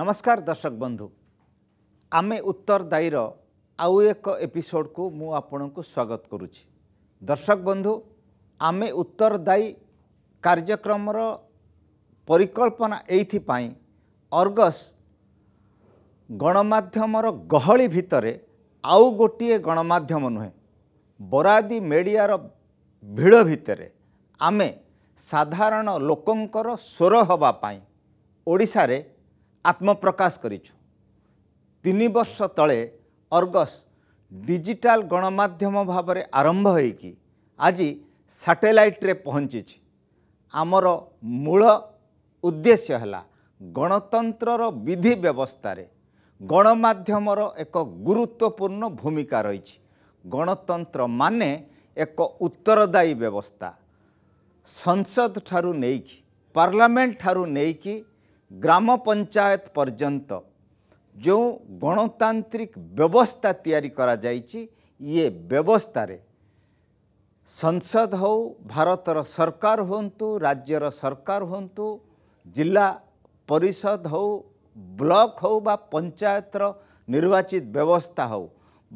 ନମସ୍କାର ଦର୍ଶକ ବନ୍ଧୁ ଆମେ ଉତ୍ତରଦାୟୀର ଆଉ ଏକ ଏପିସୋଡ଼କୁ ମୁଁ ଆପଣଙ୍କୁ ସ୍ୱାଗତ କରୁଛି ଦର୍ଶକ ବନ୍ଧୁ ଆମେ ଉତ୍ତରଦାୟୀ କାର୍ଯ୍ୟକ୍ରମର ପରିକଳ୍ପନା ଏଇଥିପାଇଁ ଅର୍ଗସ୍ ଗଣମାଧ୍ୟମର ଗହଳି ଭିତରେ ଆଉ ଗୋଟିଏ ଗଣମାଧ୍ୟମ ନୁହେଁ ବରାଦି ମେଡ଼ିଆର ଭିଡ଼ ଭିତରେ ଆମେ ସାଧାରଣ ଲୋକଙ୍କର ସ୍ୱର ହେବା ପାଇଁ ଓଡ଼ିଶାରେ আত্মপ্রকাশ করেছু তিন বর্ষ তলে অর্গস ডিজিটাল গণমাধ্যম ভাবে আরম্ভ হয়েকি আজি স্যাটেলাইট্রে পৌঁছিছি আমার মূল উদ্দেশ্য হল গণতন্ত্রর বিধি ব্যবস্থার গণমাধ্যমর এক গুরুত্বপূর্ণ ভূমিকা রয়েছে গণতন্ত্র মানে এক উত্তরদায়ী ব্যবস্থা সংসদ ঠার ନେଇକି ପାର୍ଲାମେଣ୍ଟ ଠାରୁ ନେଇକି ଗ୍ରାମ ପଞ୍ଚାୟତ ପର୍ଯ୍ୟନ୍ତ ଯେଉଁ ଗଣତାନ୍ତ୍ରିକ ବ୍ୟବସ୍ଥା ତିଆରି କରାଯାଇଛି ଇଏ ବ୍ୟବସ୍ଥାରେ ସଂସଦ ହେଉ ଭାରତର ସରକାର ହୁଅନ୍ତୁ ରାଜ୍ୟର ସରକାର ହୁଅନ୍ତୁ ଜିଲ୍ଲା ପରିଷଦ ହେଉ ବ୍ଲକ ହେଉ ବା ପଞ୍ଚାୟତର ନିର୍ବାଚିତ ବ୍ୟବସ୍ଥା ହେଉ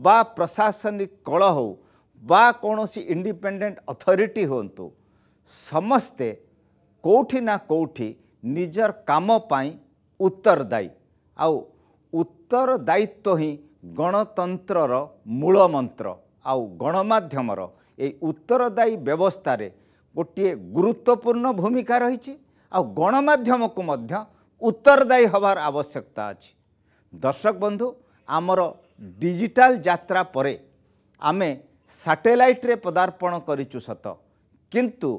ବା ପ୍ରଶାସନିକ କଳ ହେଉ ବା କୌଣସି ଇଣ୍ଡିପେଣ୍ଡେଣ୍ଟ ଅଥରିଟି ହୁଅନ୍ତୁ ସମସ୍ତେ କେଉଁଠି ନା କେଉଁଠି ନିଜର କାମ ପାଇଁ ଉତ୍ତରଦାୟୀ ଆଉ ଉତ୍ତରଦାୟିତ୍ୱ ହିଁ ଗଣତନ୍ତ୍ରର ମୂଳ ମନ୍ତ୍ର ଆଉ ଗଣମାଧ୍ୟମର ଏଇ ଉତ୍ତରଦାୟୀ ବ୍ୟବସ୍ଥାରେ ଗୋଟିଏ ଗୁରୁତ୍ୱପୂର୍ଣ୍ଣ ଭୂମିକା ରହିଛି ଆଉ ଗଣମାଧ୍ୟମକୁ ମଧ୍ୟ ଉତ୍ତରଦାୟୀ ହେବାର ଆବଶ୍ୟକତା ଅଛି ଦର୍ଶକ ବନ୍ଧୁ ଆମର ଡିଜିଟାଲ ଯାତ୍ରା ପରେ ଆମେ ସାଟେଲାଇଟ୍ରେ ପଦାର୍ପଣ କରିଛୁ ସତ କିନ୍ତୁ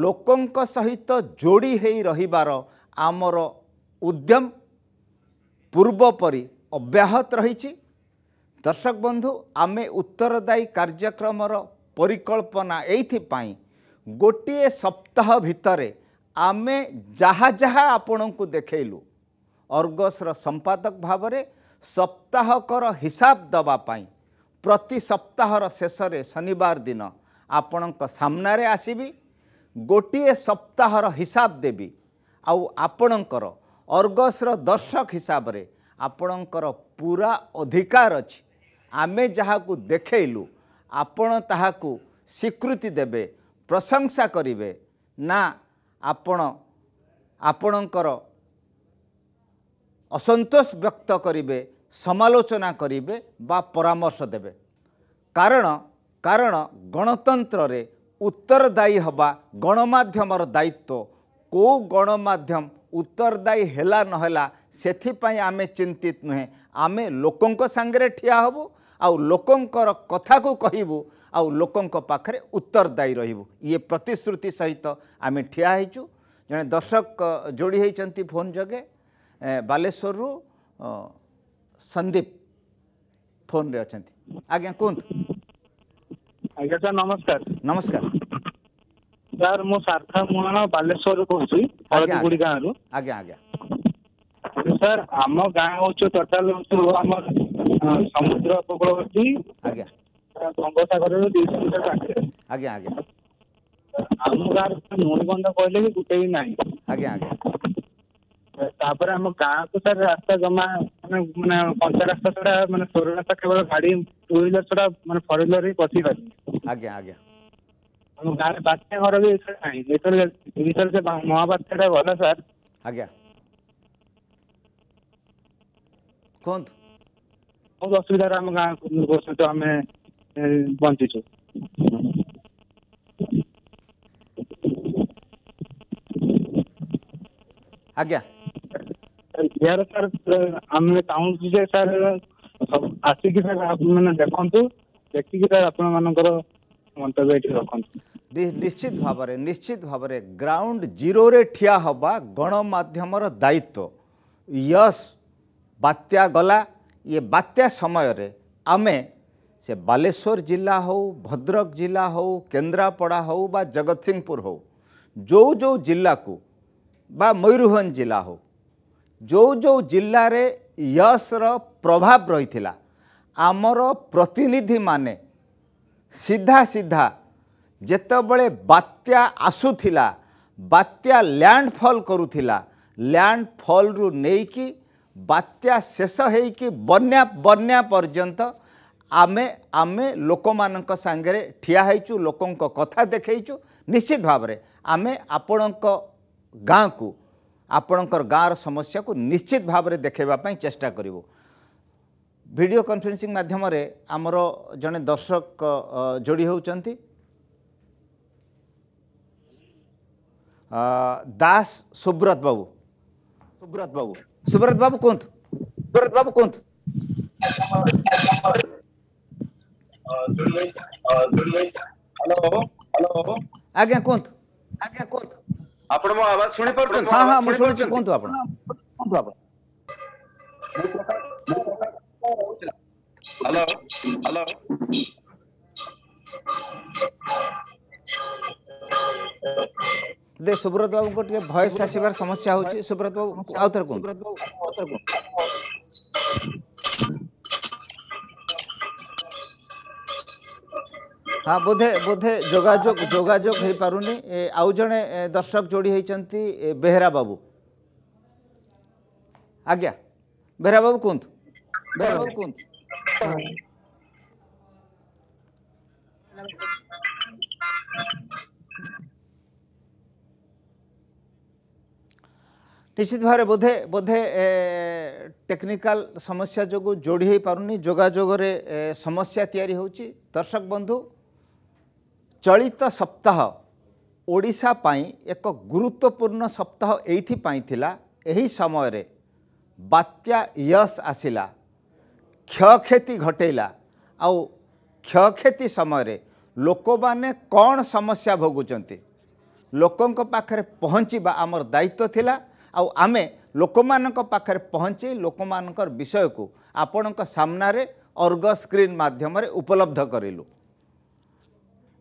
ଲୋକଙ୍କ ସହିତ ଯୋଡ଼ି ହୋଇ ରହିବାର ଆମର ଉଦ୍ୟମ ପୂର୍ବପରି ଅବ୍ୟାହତ ରହିଛି ଦର୍ଶକ ବନ୍ଧୁ ଆମେ ଉତ୍ତରଦାୟୀ କାର୍ଯ୍ୟକ୍ରମର ପରିକଳ୍ପନା ଏଇଥିପାଇଁ ଗୋଟିଏ ସପ୍ତାହ ଭିତରେ ଆମେ ଯାହା ଯାହା ଆପଣଙ୍କୁ ଦେଖେଇଲୁ ଅର୍ଗସର ସମ୍ପାଦକ ଭାବରେ ସପ୍ତାହକର ହିସାବ ଦେବା ପାଇଁ ପ୍ରତି ସପ୍ତାହର ଶେଷରେ ଶନିବାର ଦିନ ଆପଣଙ୍କ ସାମ୍ନାରେ ଆସିବି ଗୋଟିଏ ସପ୍ତାହର ହିସାବ ଦେବି ଆଉ ଆପଣଙ୍କର ଅର୍ଗସର ଦର୍ଶକ ହିସାବରେ ଆପଣଙ୍କର ପୁରା ଅଧିକାର ଅଛି ଆମେ ଯାହାକୁ ଦେଖେଇଲୁ ଆପଣ ତାହାକୁ ସ୍ୱୀକୃତି ଦେବେ ପ୍ରଶଂସା କରିବେ ନା ଆପଣ ଆପଣଙ୍କର ଅସନ୍ତୋଷ ବ୍ୟକ୍ତ କରିବେ ସମାଲୋଚନା କରିବେ ବା ପରାମର୍ଶ ଦେବେ କାରଣ କାରଣ ଗଣତନ୍ତ୍ରରେ ଉତ୍ତରଦାୟୀ ହେବା ଗଣମାଧ୍ୟମର ଦାୟିତ୍ୱ କେଉଁ ଗଣମାଧ୍ୟମ ଉତ୍ତରଦାୟୀ ହେଲା ନହେଲା ସେଥିପାଇଁ ଆମେ ଚିନ୍ତିତ ନୁହେଁ ଆମେ ଲୋକଙ୍କ ସାଙ୍ଗରେ ଠିଆ ହେବୁ ଆଉ ଲୋକଙ୍କର କଥାକୁ କହିବୁ ଆଉ ଲୋକଙ୍କ ପାଖରେ ଉତ୍ତରଦାୟୀ ରହିବୁ ଇଏ ପ୍ରତିଶ୍ରୁତି ସହିତ ଆମେ ଠିଆ ହେଇଛୁ ଜଣେ ଦର୍ଶକ ଯୋଡ଼ି ହେଇଛନ୍ତି ଫୋନ୍ ଯୋଗେ ବାଲେଶ୍ୱରରୁ ସନ୍ଦୀପ ଫୋନ୍ରେ ଅଛନ୍ତି ଆଜ୍ଞା କୁହନ୍ତୁ ଆଜ୍ଞା ସାର୍ ନମସ୍କାର ନମସ୍କାର ସାର୍ ମୁଁ ସାର୍ଥକ ମୁହାଣ ବାଲେଶ୍ୱରରୁ କହୁଛି ହଳଦୀଗୁଡି ଗାଁରୁ ଆଜ୍ଞା ଆଜ୍ଞା ସାର୍ ଆମ ଗାଁ ହଉଛି ଟୋଟାଲ ହଉଛି ଆମ ସମୁଦ୍ର ଉପକୂଳବର୍ତ୍ତୀ ଆଜ୍ଞା ବଙ୍ଗୋପସାଗରରୁ ଦୁଇଶହ ମିଟର ପାଖରେ ଆଜ୍ଞା ଆଜ୍ଞା ଆମ ଗାଁରେ ନୁଣିବନ୍ଧ କହିଲେ ବି ଗୋଟେ ବି ନାହିଁ ଆଜ୍ଞା ଆଜ୍ଞା ତାପରେ ଆମ ଗାଁକୁ ସାର୍ ରାସ୍ତା ଜମା ମାନେ ମାନେ କଞ୍ଚା ରାସ୍ତା ଛଡା ମାନେ ସୋର ରାସ୍ତା କେବଳ ଗାଡି ଟୁ ହ୍ୱିଲର ଛଡା ମାନେ ଫୋର ହ୍ୱିଲର ହିଁ ପଶି ପାରୁନି ଆଜ୍ଞା ଆଜ୍ଞା ଆମ ଗାଁରେ ବାତ୍ୟା ଘର ବି ଏଥର ନାହିଁ ଏଥର ଏଥର ସେ ମହାବାତ୍ୟାଟା ଗଲା ସାର୍ ଆଜ୍ଞା କୁହନ୍ତୁ ବହୁତ ଅସୁବିଧାରେ ଆମ ଗାଁ ସହିତ ଆମେ ବଞ୍ଚିଛୁ ଆଜ୍ଞା ଏହାର ସାର୍ ଆମେ ଚାହୁଁଛୁ ଯେ ସାର୍ ଆସିକି ସାର୍ ଆପଣମାନେ ଦେଖନ୍ତୁ ଦେଖିକି ସାର୍ ଆପଣମାନଙ୍କର ମନ୍ତବ୍ୟ ଏଠି ରଖନ୍ତୁ ନିଶ୍ଚିତ ଭାବରେ ନିଶ୍ଚିତ ଭାବରେ ଗ୍ରାଉଣ୍ଡ ଜିରୋରେ ଠିଆ ହେବା ଗଣମାଧ୍ୟମର ଦାୟିତ୍ୱ ୟସ୍ ବାତ୍ୟା ଗଲା ଇଏ ବାତ୍ୟା ସମୟରେ ଆମେ ସେ ବାଲେଶ୍ୱର ଜିଲ୍ଲା ହେଉ ଭଦ୍ରକ ଜିଲ୍ଲା ହେଉ କେନ୍ଦ୍ରାପଡ଼ା ହେଉ ବା ଜଗତସିଂହପୁର ହେଉ ଯେଉଁ ଯେଉଁ ଜିଲ୍ଲାକୁ ବା ମୟୂରଭଞ୍ଜ ଜିଲ୍ଲା ହେଉ ଯେଉଁ ଯେଉଁ ଜିଲ୍ଲାରେ ୟସ୍ର ପ୍ରଭାବ ରହିଥିଲା ଆମର ପ୍ରତିନିଧିମାନେ ସିଧା ସିଧା ଯେତେବେଳେ ବାତ୍ୟା ଆସୁଥିଲା ବାତ୍ୟା ଲ୍ୟାଣ୍ଡଫଲ୍ କରୁଥିଲା ଲ୍ୟାଣ୍ଡଫଲ୍ରୁ ନେଇକି ବାତ୍ୟା ଶେଷ ହେଇକି ବନ୍ୟା ବନ୍ୟା ପର୍ଯ୍ୟନ୍ତ ଆମେ ଆମେ ଲୋକମାନଙ୍କ ସାଙ୍ଗରେ ଠିଆ ହେଇଛୁ ଲୋକଙ୍କ କଥା ଦେଖେଇଛୁ ନିଶ୍ଚିତ ଭାବରେ ଆମେ ଆପଣଙ୍କ ଗାଁକୁ ଆପଣଙ୍କର ଗାଁର ସମସ୍ୟାକୁ ନିଶ୍ଚିତ ଭାବରେ ଦେଖାଇବା ପାଇଁ ଚେଷ୍ଟା କରିବୁ ଭିଡ଼ିଓ କନଫରେନ୍ସିଂ ମାଧ୍ୟମରେ ଆମର ଜଣେ ଦର୍ଶକ ଯୋଡ଼ି ହେଉଛନ୍ତି ଦାସ ସୁବ୍ରତ ବାବୁ ସୁବ୍ରତ ବାବୁ ସୁବ୍ରତ ବାବୁ କୁହନ୍ତୁ ସୁବ୍ରତ ବାବୁ କୁହନ୍ତୁ ଆଜ୍ଞା କୁହନ୍ତୁ ଆଜ୍ଞା କୁହନ୍ତୁ ଆପଣ ମୋ ଆବାଜ ଶୁଣି ପାରୁଛନ୍ତି ହଁ ହଁ ମୁଁ ଶୁଣୁଛି କୁହନ୍ତୁ ଆପଣ କୁହନ୍ତୁ ଆପଣ ହ୍ୟାଲୋ ହ୍ୟାଲୋ ଦେ ସୁବ୍ରତ ବାବୁଙ୍କ ଟିକେ ଭଏସ୍ ଆସିବାର ସମସ୍ୟା ହେଉଛି ସୁବ୍ରତ ବାବୁ ଆଉ ଥରେ କୁହନ୍ତୁ ଆଉ ଥରେ କୁହନ୍ତୁ ହଁ ବୋଧେ ବୋଧେ ଯୋଗାଯୋଗ ଯୋଗାଯୋଗ ହେଇପାରୁନି ଆଉ ଜଣେ ଦର୍ଶକ ଯୋଡ଼ି ହେଇଛନ୍ତି ବେହେରା ବାବୁ ଆଜ୍ଞା ବେହେରା ବାବୁ କୁହନ୍ତୁ ବେହେରା ବାବୁ କୁହନ୍ତୁ ନିଶ୍ଚିତ ଭାବରେ ବୋଧେ ବୋଧେ ଟେକ୍ନିକାଲ ସମସ୍ୟା ଯୋଗୁଁ ଯୋଡ଼ି ହେଇପାରୁନି ଯୋଗାଯୋଗରେ ସମସ୍ୟା ତିଆରି ହେଉଛି ଦର୍ଶକ ବନ୍ଧୁ ଚଳିତ ସପ୍ତାହ ଓଡ଼ିଶା ପାଇଁ ଏକ ଗୁରୁତ୍ୱପୂର୍ଣ୍ଣ ସପ୍ତାହ ଏଇଥିପାଇଁ ଥିଲା ଏହି ସମୟରେ ବାତ୍ୟା ୟଶ ଆସିଲା କ୍ଷୟକ୍ଷତି ଘଟେଇଲା ଆଉ କ୍ଷୟକ୍ଷତି ସମୟରେ ଲୋକମାନେ କ'ଣ ସମସ୍ୟା ଭୋଗୁଛନ୍ତି ଲୋକଙ୍କ ପାଖରେ ପହଞ୍ଚିବା ଆମର ଦାୟିତ୍ୱ ଥିଲା ଆଉ ଆମେ ଲୋକମାନଙ୍କ ପାଖରେ ପହଞ୍ଚେଇ ଲୋକମାନଙ୍କର ବିଷୟକୁ ଆପଣଙ୍କ ସାମ୍ନାରେ ଅର୍ଗ ସ୍କ୍ରିନ୍ ମାଧ୍ୟମରେ ଉପଲବ୍ଧ କରିଲୁ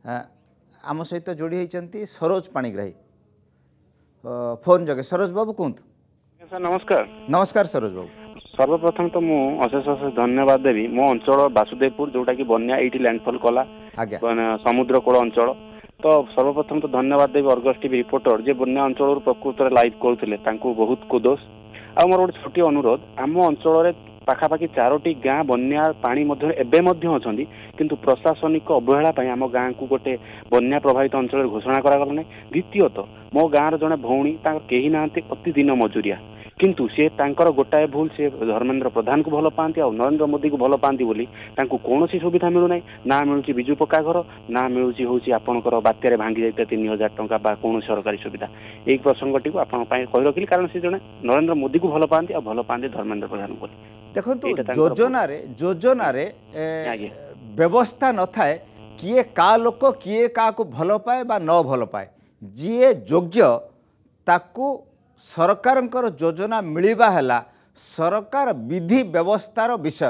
ଆମ ସହିତ ଯୋଡ଼ି ହୋଇଛନ୍ତି ସରୋଜ ପାଣିଗ୍ରାହୀ ଫୋନ୍ ଯୋଗେ ସରୋଜ ବାବୁ କୁହନ୍ତୁ ସାର୍ ନମସ୍କାର ନମସ୍କାର ସରୋଜ ବାବୁ ସର୍ବପ୍ରଥମ ତ ମୁଁ ଅଶେଷ ଅଶେଷ ଧନ୍ୟବାଦ ଦେବି ମୋ ଅଞ୍ଚଳ ବାସୁଦେବପୁର ଯୋଉଟାକି ବନ୍ୟା ଏଇଠି ଲ୍ୟାଣ୍ଡଫଲ୍ କଲା ସମୁଦ୍ର କୂଳ ଅଞ୍ଚଳ ତ ସର୍ବପ୍ରଥମ ତ ଧନ୍ୟବାଦ ଦେବି ଅର୍ଗସ୍ ଟିଭି ରିପୋର୍ଟର ଯେ ବନ୍ୟା ଅଞ୍ଚଳରୁ ପ୍ରକୃତରେ ଲାଇଭ୍ କରୁଥିଲେ ତାଙ୍କୁ ବହୁତ କୁଦୋଷ ଆଉ ମୋର ଗୋଟେ ଛୋଟିଆ ଅନୁରୋଧ ଆମ ଅଞ୍ଚଳରେ ପାଖାପାଖି ଚାରୋଟି ଗାଁ ବନ୍ୟା ପାଣି ମଧ୍ୟରେ ଏବେ ମଧ୍ୟ ଅଛନ୍ତି କିନ୍ତୁ ପ୍ରଶାସନିକ ଅବହେଳା ପାଇଁ ଆମ ଗାଁକୁ ଗୋଟେ ବନ୍ୟା ପ୍ରଭାବିତ ଅଞ୍ଚଳରେ ଘୋଷଣା କରାଗଲା ନାହିଁ ଦ୍ୱିତୀୟତଃ ମୋ ଗାଁର ଜଣେ ଭଉଣୀ ତାଙ୍କର କେହି ନାହାନ୍ତି ଅତି ଦିନ ମଜୁରିଆ କିନ୍ତୁ ସିଏ ତାଙ୍କର ଗୋଟାଏ ଭୁଲ ସିଏ ଧର୍ମେନ୍ଦ୍ର ପ୍ରଧାନଙ୍କୁ ଭଲ ପାଆନ୍ତି ଆଉ ନରେନ୍ଦ୍ର ମୋଦିକୁ ଭଲ ପାଆନ୍ତି ବୋଲି ତାଙ୍କୁ କୌଣସି ସୁବିଧା ମିଳୁନାହିଁ ନା ମିଳୁଛି ବିଜୁ ପକ୍କା ଘର ନା ମିଳୁଛି ହେଉଛି ଆପଣଙ୍କର ବାତ୍ୟାରେ ଭାଙ୍ଗି ଯାଇଥିବା ତିନି ହଜାର ଟଙ୍କା ବା କୌଣସି ସରକାରୀ ସୁବିଧା ଏହି ପ୍ରସଙ୍ଗଟିକୁ ଆପଣଙ୍କ ପାଇଁ କହି ରଖିଲି କାରଣ ସେ ଜଣେ ନରେନ୍ଦ୍ର ମୋଦିକୁ ଭଲ ପାଆନ୍ତି ଆଉ ଭଲ ପାଆନ୍ତି ଧର୍ମେନ୍ଦ୍ର ପ୍ରଧାନ ବୋଲି ଦେଖନ୍ତୁ ଯୋଜନାରେ ଯୋଜନାରେ ବ୍ୟବସ୍ଥା ନଥାଏ କିଏ କାହା ଲୋକ କିଏ କାହାକୁ ଭଲ ପାଏ ବା ନ ଭଲ ପାଏ ଯିଏ ଯୋଗ୍ୟ ତାକୁ ସରକାରଙ୍କର ଯୋଜନା ମିଳିବା ହେଲା ସରକାର ବିଧି ବ୍ୟବସ୍ଥାର ବିଷୟ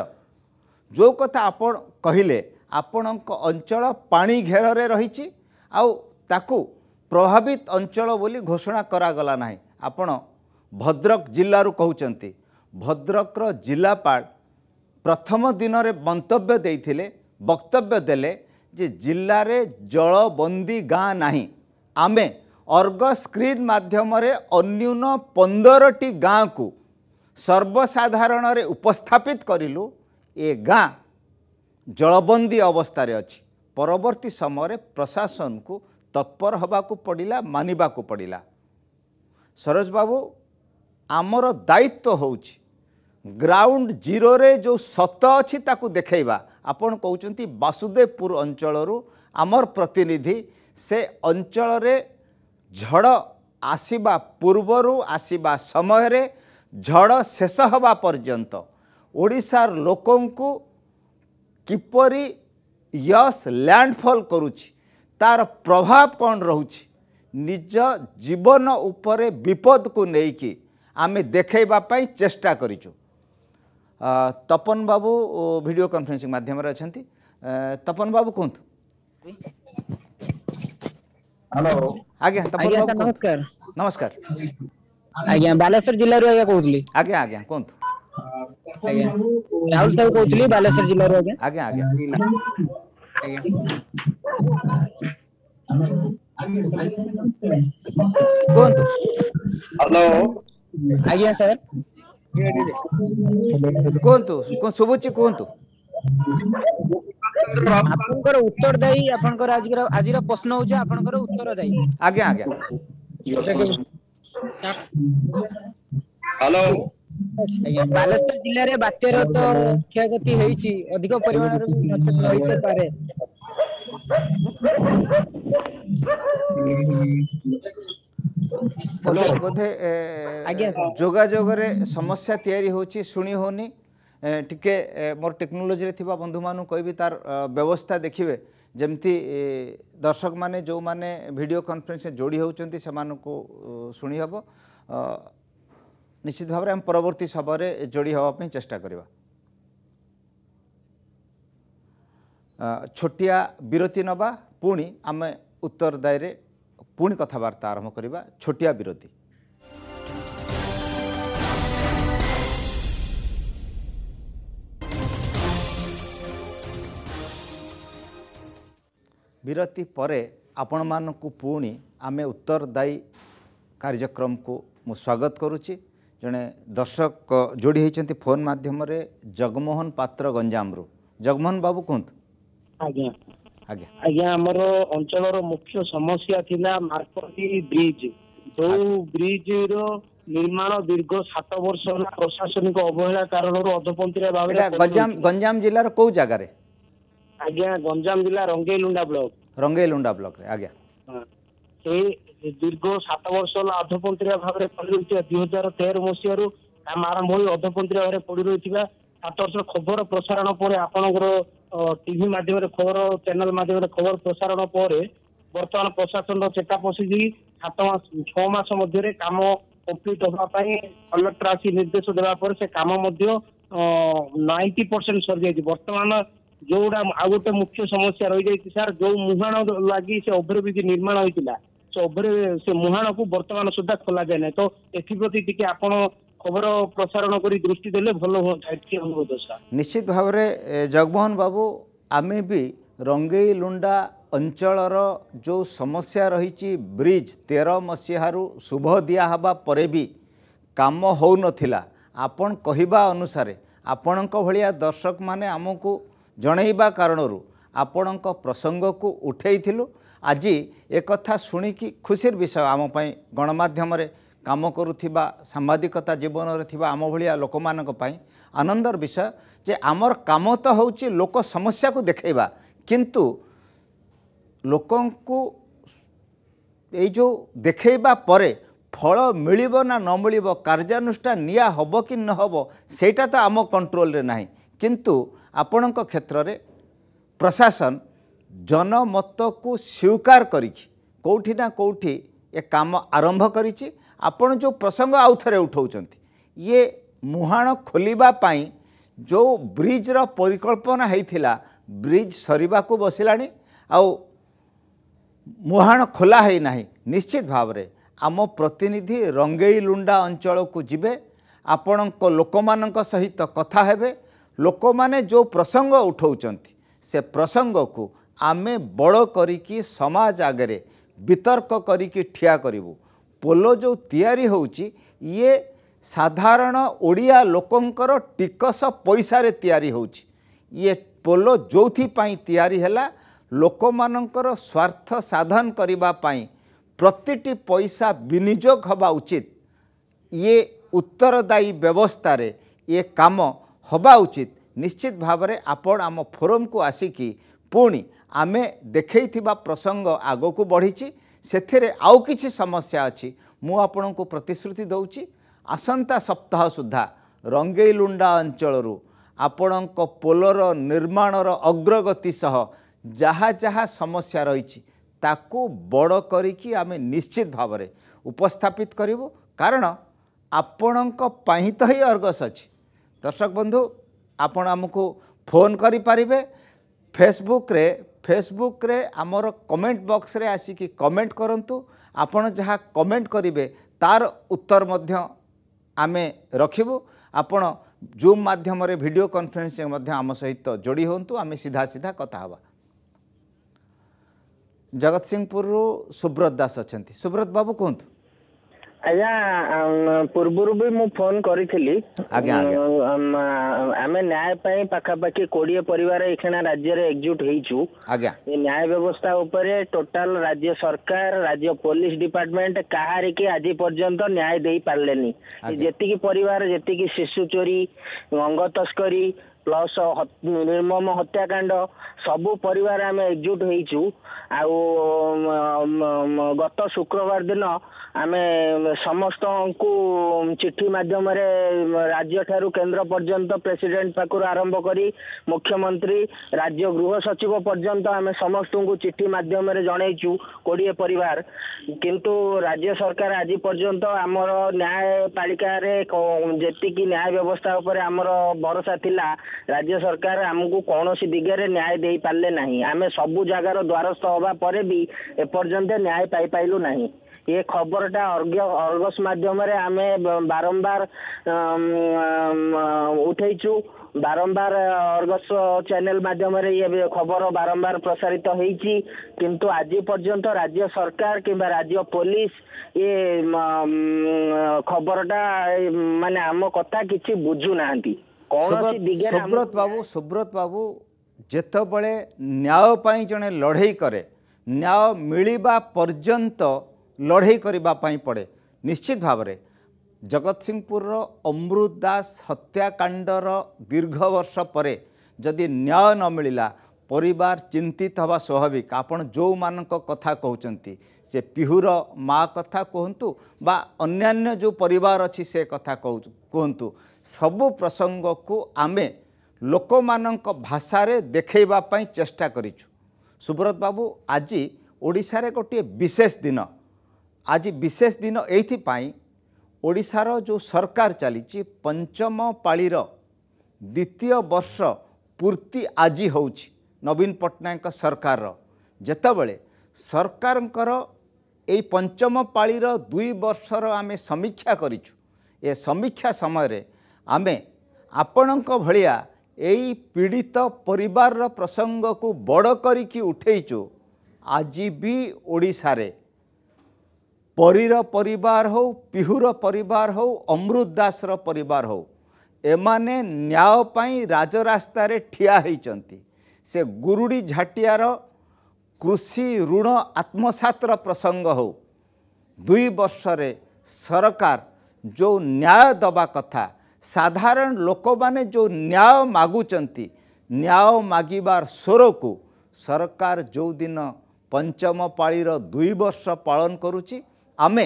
ଯେଉଁ କଥା ଆପଣ କହିଲେ ଆପଣଙ୍କ ଅଞ୍ଚଳ ପାଣି ଘେରରେ ରହିଛି ଆଉ ତାକୁ ପ୍ରଭାବିତ ଅଞ୍ଚଳ ବୋଲି ଘୋଷଣା କରାଗଲା ନାହିଁ ଆପଣ ଭଦ୍ରକ ଜିଲ୍ଲାରୁ କହୁଛନ୍ତି ଭଦ୍ରକର ଜିଲ୍ଲାପାଳ ପ୍ରଥମ ଦିନରେ ମନ୍ତବ୍ୟ ଦେଇଥିଲେ ବକ୍ତବ୍ୟ ଦେଲେ ଯେ ଜିଲ୍ଲାରେ ଜଳବନ୍ଦୀ ଗାଁ ନାହିଁ ଆମେ ଅର୍ଗ ସ୍କ୍ରିନ୍ ମାଧ୍ୟମରେ ଅନ୍ୟୁନ ପନ୍ଦରଟି ଗାଁକୁ ସର୍ବସାଧାରଣରେ ଉପସ୍ଥାପିତ କରିଲୁ ଏ ଗାଁ ଜଳବନ୍ଦୀ ଅବସ୍ଥାରେ ଅଛି ପରବର୍ତ୍ତୀ ସମୟରେ ପ୍ରଶାସନକୁ ତତ୍ପର ହେବାକୁ ପଡ଼ିଲା ମାନିବାକୁ ପଡ଼ିଲା ସରୋଜ ବାବୁ ଆମର ଦାୟିତ୍ୱ ହେଉଛି ଗ୍ରାଉଣ୍ଡ ଜିରୋରେ ଯେଉଁ ସତ ଅଛି ତାକୁ ଦେଖାଇବା ଆପଣ କହୁଛନ୍ତି ବାସୁଦେବପୁର ଅଞ୍ଚଳରୁ ଆମର ପ୍ରତିନିଧି ସେ ଅଞ୍ଚଳରେ ঝড় আসিবা পূର୍ବরু আসিবা সময়ে ঝড় শেষ হওয়া পর্যন্ত ଓଡ଼ିଶାର ଲୋକଙ୍କୁ କିପରି ୟସ୍ ଲ୍ୟାଣ୍ଡଫଲ୍ କରୁଛି ତା'ର ପ୍ରଭାବ କ'ଣ ରହୁଛି ନିଜ ଜୀବନ ଉପରେ ବିପଦକୁ ନେଇକି ଆମେ ଦେଖାଇବା ପାଇଁ ଚେଷ୍ଟା କରିଛୁ ତପନ ବାବୁ ଭିଡ଼ିଓ କନଫରେନ୍ସିଂ ମାଧ୍ୟମରେ ଅଛନ୍ତି ତପନ ବାବୁ କୁହନ୍ତୁ ହ୍ୟାଲୋ ଆଜ୍ଞା ଆଜ୍ଞା ସାର୍ ନମସ୍କାର ନମସ୍କାର ଆଜ୍ଞା ବାଲେଶ୍ୱର ଜିଲ୍ଲାରୁ ଆଜ୍ଞା କହୁଥିଲି ଆଜ୍ଞା ଆଜ୍ଞା କୁହନ୍ତୁ ଆଜ୍ଞା ରାହୁଲ ସାହୁ କହୁଥିଲି ବାଲେଶ୍ୱର ଜିଲ୍ଲାରୁ ଆଜ୍ଞା ଆଜ୍ଞା ଆଜ୍ଞା କୁହନ୍ତୁ ହ୍ୟାଲୋ ଆଜ୍ଞା ସାର୍ କୁହନ୍ତୁ ଶୁଭୁଛି କୁହନ୍ତୁ ଆପଣଙ୍କର ଉତ୍ତର ଦାୟୀ ଆପଣଙ୍କର ଆଜିର ଆଜିର ପ୍ରଶ୍ନ ହଉଛି ଆପଣଙ୍କର ଉତ୍ତର ଆଜ୍ଞା ବାଲେଶ୍ୱର ଜିଲ୍ଲାରେ ବାତ୍ୟାର ତ କ୍ଷୟକ୍ଷତି ହେଇଛି ଅଧିକ ପରିମାଣରେ ବୋଧେ ଯୋଗାଯୋଗରେ ସମସ୍ୟା ତିଆରି ହଉଛି ଶୁଣି ହଉନି ଟିକେ ମୋର ଟେକ୍ନୋଲୋଜିରେ ଥିବା ବନ୍ଧୁମାନଙ୍କୁ କହିବି ତାର ବ୍ୟବସ୍ଥା ଦେଖିବେ ଯେମିତି ଦର୍ଶକମାନେ ଯେଉଁମାନେ ଭିଡ଼ିଓ କନଫରେନ୍ସରେ ଯୋଡ଼ି ହେଉଛନ୍ତି ସେମାନଙ୍କୁ ଶୁଣି ହେବ ନିଶ୍ଚିତ ଭାବରେ ଆମେ ପରବର୍ତ୍ତୀ ସମୟରେ ଯୋଡ଼ି ହେବା ପାଇଁ ଚେଷ୍ଟା କରିବା ଛୋଟିଆ ବିରତି ନେବା ପୁଣି ଆମେ ଉତ୍ତରଦାୟୀରେ ପୁଣି କଥାବାର୍ତ୍ତା ଆରମ୍ଭ କରିବା ଛୋଟିଆ ବିରତି ବିରତି ପରେ ଆପଣମାନଙ୍କୁ ପୁଣି ଆମେ ଉତ୍ତରଦାୟୀ କାର୍ଯ୍ୟକ୍ରମକୁ ମୁଁ ସ୍ୱାଗତ କରୁଛି ଜଣେ ଦର୍ଶକ ଯୋଡ଼ି ହୋଇଛନ୍ତି ଫୋନ୍ ମାଧ୍ୟମରେ ଜଗମୋହନ ପାତ୍ର ଗଞ୍ଜାମରୁ ଜଗମୋହନ ବାବୁ କୁହନ୍ତୁ ଆଜ୍ଞା ଆଜ୍ଞା ଆଜ୍ଞା ଆମର ଅଞ୍ଚଳର ମୁଖ୍ୟ ସମସ୍ୟା ଥିଲା ମାର୍କଟି ବ୍ରିଜ ଯୋଉ ବ୍ରିଜର ନିର୍ମାଣ ଦୀର୍ଘ ସାତ ବର୍ଷ ହେଲା ପ୍ରଶାସନିକ ଅବହେଳା କାରଣରୁ ଅଧପନ୍ତିରା ଭାବରେ ଗଞ୍ଜାମ ଗଞ୍ଜାମ ଜିଲ୍ଲାର କୋଉ ଜାଗାରେ ଆଜ୍ଞା ଗଞ୍ଜାମ ଜିଲ୍ଲା ରଙ୍ଗେଇଲୁଣ୍ଡା ବ୍ଲକ ରଙ୍ଗେଇଲୁଣ୍ଡା ରେ ଆଜ୍ଞା ସେ ଦୀର୍ଘ ସାତ ବର୍ଷ ହେଲା ଅଧପନ୍ତରିଆ ଭାବରେ ପଡ଼ି ରହିଥିବା ଦୁଇ ହଜାର ତେର ମସିହାରୁ କାମ ଆରମ୍ଭ ହୋଇ ଅଧପନ୍ତରିଆ ଭାବରେ ପଡ଼ି ରହିଥିବା ସାତ ବର୍ଷ ଖବର ପ୍ରସାରଣ ପରେ ଆପଣଙ୍କର ଟିଭି ମାଧ୍ୟମରେ ଖବର ଚ୍ୟାନେଲ ମାଧ୍ୟମରେ ଖବର ପ୍ରସାରଣ ପରେ ବର୍ତ୍ତମାନ ପ୍ରଶାସନର ଚେତା ପଶିଛି ସାତ ମାସ ଛଅ ମାସ ମଧ୍ୟରେ କାମ କମ୍ପ୍ଲିଟ ହେବା ପାଇଁ କଲେକ୍ଟର ଆସି ନିର୍ଦ୍ଦେଶ ଦେବା ପରେ ସେ କାମ ମଧ୍ୟ ନାଇଣ୍ଟି ପରସେଣ୍ଟ ସରିଯାଇଛି ବର୍ତ୍ତମାନ ଯୋଉଟା ଆଉ ଗୋଟେ ମୁଖ୍ୟ ସମସ୍ୟା ରହିଯାଇଛି ସାର୍ ଯୋଉ ମୁହାଣ ଲାଗି ସେ ଓଭରବ୍ରିଜ ନିର୍ମାଣ ହୋଇଥିଲା ସେ ଓଭର ସେ ମୁହାଣକୁ ବର୍ତ୍ତମାନ ସୁଦ୍ଧା ଖୋଲାଯାଏ ନାହିଁ ତ ଏଥିପ୍ରତି ଟିକେ ଆପଣ ଖବର ପ୍ରସାରଣ କରି ଦୃଷ୍ଟି ଦେଲେ ଭଲ ହୁଅନ୍ତା ଏଠି ଅନୁରୋଧ ସାର୍ ନିଶ୍ଚିତ ଭାବରେ ଜଗମୋହନ ବାବୁ ଆମେ ବି ରଙ୍ଗେଇ ଲୁଣ୍ଡା ଅଞ୍ଚଳର ଯେଉଁ ସମସ୍ୟା ରହିଛି ବ୍ରିଜ୍ ତେର ମସିହାରୁ ଶୁଭ ଦିଆହେବା ପରେ ବି କାମ ହେଉନଥିଲା ଆପଣ କହିବା ଅନୁସାରେ ଆପଣଙ୍କ ଭଳିଆ ଦର୍ଶକମାନେ ଆମକୁ ଜଣେଇବା କାରଣରୁ ଆପଣଙ୍କ ପ୍ରସଙ୍ଗକୁ ଉଠାଇଥିଲୁ ଆଜି ଏକଥା ଶୁଣିକି ଖୁସିର ବିଷୟ ଆମ ପାଇଁ ଗଣମାଧ୍ୟମରେ କାମ କରୁଥିବା ସାମ୍ବାଦିକତା ଜୀବନରେ ଥିବା ଆମ ଭଳିଆ ଲୋକମାନଙ୍କ ପାଇଁ ଆନନ୍ଦର ବିଷୟ ଯେ ଆମର କାମ ତ ହେଉଛି ଲୋକ ସମସ୍ୟାକୁ ଦେଖେଇବା କିନ୍ତୁ ଲୋକଙ୍କୁ ଏଇ ଯେଉଁ ଦେଖାଇବା ପରେ ଫଳ ମିଳିବ ନା ନ ମିଳିବ କାର୍ଯ୍ୟାନୁଷ୍ଠାନ ନିଆ ହେବ କି ନ ହେବ ସେଇଟା ତ ଆମ କଣ୍ଟ୍ରୋଲରେ ନାହିଁ କିନ୍ତୁ ଆପଣଙ୍କ କ୍ଷେତ୍ରରେ ପ୍ରଶାସନ ଜନମତକୁ ସ୍ୱୀକାର କରିଛି କେଉଁଠି ନା କେଉଁଠି ଏ କାମ ଆରମ୍ଭ କରିଛି ଆପଣ ଯେଉଁ ପ୍ରସଙ୍ଗ ଆଉ ଥରେ ଉଠାଉଛନ୍ତି ଇଏ ମୁହାଣ ଖୋଲିବା ପାଇଁ ଯେଉଁ ବ୍ରିଜ୍ର ପରିକଳ୍ପନା ହୋଇଥିଲା ବ୍ରିଜ୍ ସରିବାକୁ ବସିଲାଣି ଆଉ ମୁହାଣ ଖୋଲା ହୋଇନାହିଁ ନିଶ୍ଚିତ ଭାବରେ ଆମ ପ୍ରତିନିଧି ରଙ୍ଗେଇ ଲୁଣ୍ଡା ଅଞ୍ଚଳକୁ ଯିବେ ଆପଣଙ୍କ ଲୋକମାନଙ୍କ ସହିତ କଥା ହେବେ ଲୋକମାନେ ଯେଉଁ ପ୍ରସଙ୍ଗ ଉଠାଉଛନ୍ତି ସେ ପ୍ରସଙ୍ଗକୁ ଆମେ ବଡ଼ କରିକି ସମାଜ ଆଗରେ ବିତର୍କ କରିକି ଠିଆ କରିବୁ ପୋଲ ଯେଉଁ ତିଆରି ହେଉଛି ଇଏ ସାଧାରଣ ଓଡ଼ିଆ ଲୋକଙ୍କର ଟିକସ ପଇସାରେ ତିଆରି ହେଉଛି ଇଏ ପୋଲ ଯେଉଁଥିପାଇଁ ତିଆରି ହେଲା ଲୋକମାନଙ୍କର ସ୍ୱାର୍ଥ ସାଧନ କରିବା ପାଇଁ ପ୍ରତିଟି ପଇସା ବିନିଯୋଗ ହେବା ଉଚିତ ଇଏ ଉତ୍ତରଦାୟୀ ବ୍ୟବସ୍ଥାରେ ଇଏ କାମ ହେବା ଉଚିତ ନିଶ୍ଚିତ ଭାବରେ ଆପଣ ଆମ ଫୋରମ୍କୁ ଆସିକି ପୁଣି ଆମେ ଦେଖେଇଥିବା ପ୍ରସଙ୍ଗ ଆଗକୁ ବଢ଼ିଛି ସେଥିରେ ଆଉ କିଛି ସମସ୍ୟା ଅଛି ମୁଁ ଆପଣଙ୍କୁ ପ୍ରତିଶ୍ରୁତି ଦେଉଛି ଆସନ୍ତା ସପ୍ତାହ ସୁଦ୍ଧା ରଙ୍ଗେଇଲୁଣ୍ଡା ଅଞ୍ଚଳରୁ ଆପଣଙ୍କ ପୋଲର ନିର୍ମାଣର ଅଗ୍ରଗତି ସହ ଯାହା ଯାହା ସମସ୍ୟା ରହିଛି ତାକୁ ବଡ଼ କରିକି ଆମେ ନିଶ୍ଚିତ ଭାବରେ ଉପସ୍ଥାପିତ କରିବୁ କାରଣ ଆପଣଙ୍କ ପାଇଁ ତ ହିଁ ଅର୍ଗସ୍ ଅଛି ଦର୍ଶକ ବନ୍ଧୁ ଆପଣ ଆମକୁ ଫୋନ୍ କରିପାରିବେ ଫେସବୁକ୍ରେ ଫେସବୁକ୍ରେ ଆମର କମେଣ୍ଟ ବକ୍ସରେ ଆସିକି କମେଣ୍ଟ କରନ୍ତୁ ଆପଣ ଯାହା କମେଣ୍ଟ କରିବେ ତାର ଉତ୍ତର ମଧ୍ୟ ଆମେ ରଖିବୁ ଆପଣ ଜୁମ୍ ମାଧ୍ୟମରେ ଭିଡ଼ିଓ କନଫରେନ୍ସିଂ ମଧ୍ୟ ଆମ ସହିତ ଯୋଡ଼ି ହୁଅନ୍ତୁ ଆମେ ସିଧା ସିଧା କଥା ହେବା ଜଗତସିଂହପୁରରୁ ସୁବ୍ରତ ଦାସ ଅଛନ୍ତି ସୁବ୍ରତ ବାବୁ କୁହନ୍ତୁ ଆଜ୍ଞା ପୂର୍ବରୁ ବି ମୁଁ ଫୋନ୍ କରିଥିଲି ଆମେ ନ୍ୟାୟ ପାଇଁ ପାଖାପାଖି କୋଡିଏ ପରିବାର ଏଇଖିଣା ରାଜ୍ୟରେ ଏକଜୁଟ ହେଇଛୁ ଏ ନ୍ୟାୟ ବ୍ୟବସ୍ଥା ଉପରେ ଟୋଟାଲ ରାଜ୍ୟ ସରକାର ରାଜ୍ୟ ପୋଲିସ ଡିପାର୍ଟମେଣ୍ଟ କାହାରିକି ଆଜି ପର୍ଯ୍ୟନ୍ତ ନ୍ୟାୟ ଦେଇ ପାରିଲେନି ଯେତିକି ପରିବାର ଯେତିକି ଶିଶୁ ଚୋରି ଅଙ୍ଗ ତସ୍କରୀ ପ୍ଲସ ନିର୍ମମ ହତ୍ୟାକାଣ୍ଡ ସବୁ ପରିବାର ଆମେ ଏକଜୁଟ ହେଇଛୁ ଆଉ ଗତ ଶୁକ୍ରବାର ଦିନ ଆମେ ସମସ୍ତଙ୍କୁ ଚିଠି ମାଧ୍ୟମରେ ରାଜ୍ୟ ଠାରୁ କେନ୍ଦ୍ର ପର୍ଯ୍ୟନ୍ତ ପ୍ରେସିଡେଣ୍ଟ ପାଖରୁ ଆରମ୍ଭ କରି ମୁଖ୍ୟମନ୍ତ୍ରୀ ରାଜ୍ୟ ଗୃହ ସଚିବ ପର୍ଯ୍ୟନ୍ତ ଆମେ ସମସ୍ତଙ୍କୁ ଚିଠି ମାଧ୍ୟମରେ ଜଣେଇଛୁ କୋଡ଼ିଏ ପରିବାର କିନ୍ତୁ ରାଜ୍ୟ ସରକାର ଆଜି ପର୍ଯ୍ୟନ୍ତ ଆମର ନ୍ୟାୟପାଳିକାରେ ଯେତିକି ନ୍ୟାୟ ବ୍ୟବସ୍ଥା ଉପରେ ଆମର ଭରସା ଥିଲା ରାଜ୍ୟ ସରକାର ଆମକୁ କୌଣସି ଦିଗରେ ନ୍ୟାୟ ଦେଇପାରିଲେ ନାହିଁ ଆମେ ସବୁ ଜାଗାର ଦ୍ୱାରସ୍ଥ ହେବା ପରେ ବି ଏପର୍ଯ୍ୟନ୍ତ ନ୍ୟାୟ ପାଇପାରିଲୁ ନାହିଁ ଏ ଖବରଟା ଅର୍ଗସ୍ ମାଧ୍ୟମରେ ଆମେ ବାରମ୍ବାର ଉଠେଇଛୁ ବାରମ୍ବାର ଅର୍ଗସ ଚ୍ୟାନେଲ ମାଧ୍ୟମରେ ଏବେ ଖବର ବାରମ୍ବାର ପ୍ରସାରିତ ହେଇଛି କିନ୍ତୁ ଆଜି ପର୍ଯ୍ୟନ୍ତ ରାଜ୍ୟ ସରକାର କିମ୍ବା ରାଜ୍ୟ ପୋଲିସ ଏ ଖବରଟା ମାନେ ଆମ କଥା କିଛି ବୁଝୁନାହାନ୍ତି କୌଣସି ଦିଗରେ ସୁବ୍ରତ ବାବୁ ସୁବ୍ରତ ବାବୁ ଯେତେବେଳେ ନ୍ୟାୟ ପାଇଁ ଜଣେ ଲଢ଼େଇ କରେ ନ୍ୟାୟ ମିଳିବା ପର୍ଯ୍ୟନ୍ତ ଲଢ଼େଇ କରିବା ପାଇଁ ପଡ଼େ ନିଶ୍ଚିତ ଭାବରେ ଜଗତସିଂହପୁରର ଅମୃତ ଦାସ ହତ୍ୟାକାଣ୍ଡର ଦୀର୍ଘ ବର୍ଷ ପରେ ଯଦି ନ୍ୟାୟ ନ ମିଳିଲା ପରିବାର ଚିନ୍ତିତ ହେବା ସ୍ୱାଭାବିକ ଆପଣ ଯେଉଁମାନଙ୍କ କଥା କହୁଛନ୍ତି ସେ ପିହୁର ମା' କଥା କୁହନ୍ତୁ ବା ଅନ୍ୟାନ୍ୟ ଯେଉଁ ପରିବାର ଅଛି ସେ କଥା କହୁ କୁହନ୍ତୁ ସବୁ ପ୍ରସଙ୍ଗକୁ ଆମେ ଲୋକମାନଙ୍କ ଭାଷାରେ ଦେଖେଇବା ପାଇଁ ଚେଷ୍ଟା କରିଛୁ ସୁବ୍ରତ ବାବୁ ଆଜି ଓଡ଼ିଶାରେ ଗୋଟିଏ ବିଶେଷ ଦିନ ଆଜି ବିଶେଷ ଦିନ ଏଇଥିପାଇଁ ଓଡ଼ିଶାର ଯେଉଁ ସରକାର ଚାଲିଛି ପଞ୍ଚମ ପାଳିର ଦ୍ୱିତୀୟ ବର୍ଷ ପୂର୍ତ୍ତି ଆଜି ହେଉଛି ନବୀନ ପଟ୍ଟନାୟକଙ୍କ ସରକାରର ଯେତେବେଳେ ସରକାରଙ୍କର ଏଇ ପଞ୍ଚମ ପାଳିର ଦୁଇ ବର୍ଷର ଆମେ ସମୀକ୍ଷା କରିଛୁ ଏ ସମୀକ୍ଷା ସମୟରେ ଆମେ ଆପଣଙ୍କ ଭଳିଆ ଏଇ ପୀଡ଼ିତ ପରିବାରର ପ୍ରସଙ୍ଗକୁ ବଡ଼ କରିକି ଉଠେଇଛୁ ଆଜି ବି ଓଡ଼ିଶାରେ परीर परिवार हौ पिहुर परिवार हौ अमृत दास र परिवार हौ एयपै राजरास्तै ठिया से गुरुडी झाटियार कृषि ऋण आत्मसतर प्रसङ्ग हौ दुई रे सरकार जो न्याय दबा कथा साधारण माने जो न्याय चंती न्याय मग्बार स्वरको सरकार जो दिन पञ्चमी र दुई वर्ष पालन गरु ଆମେ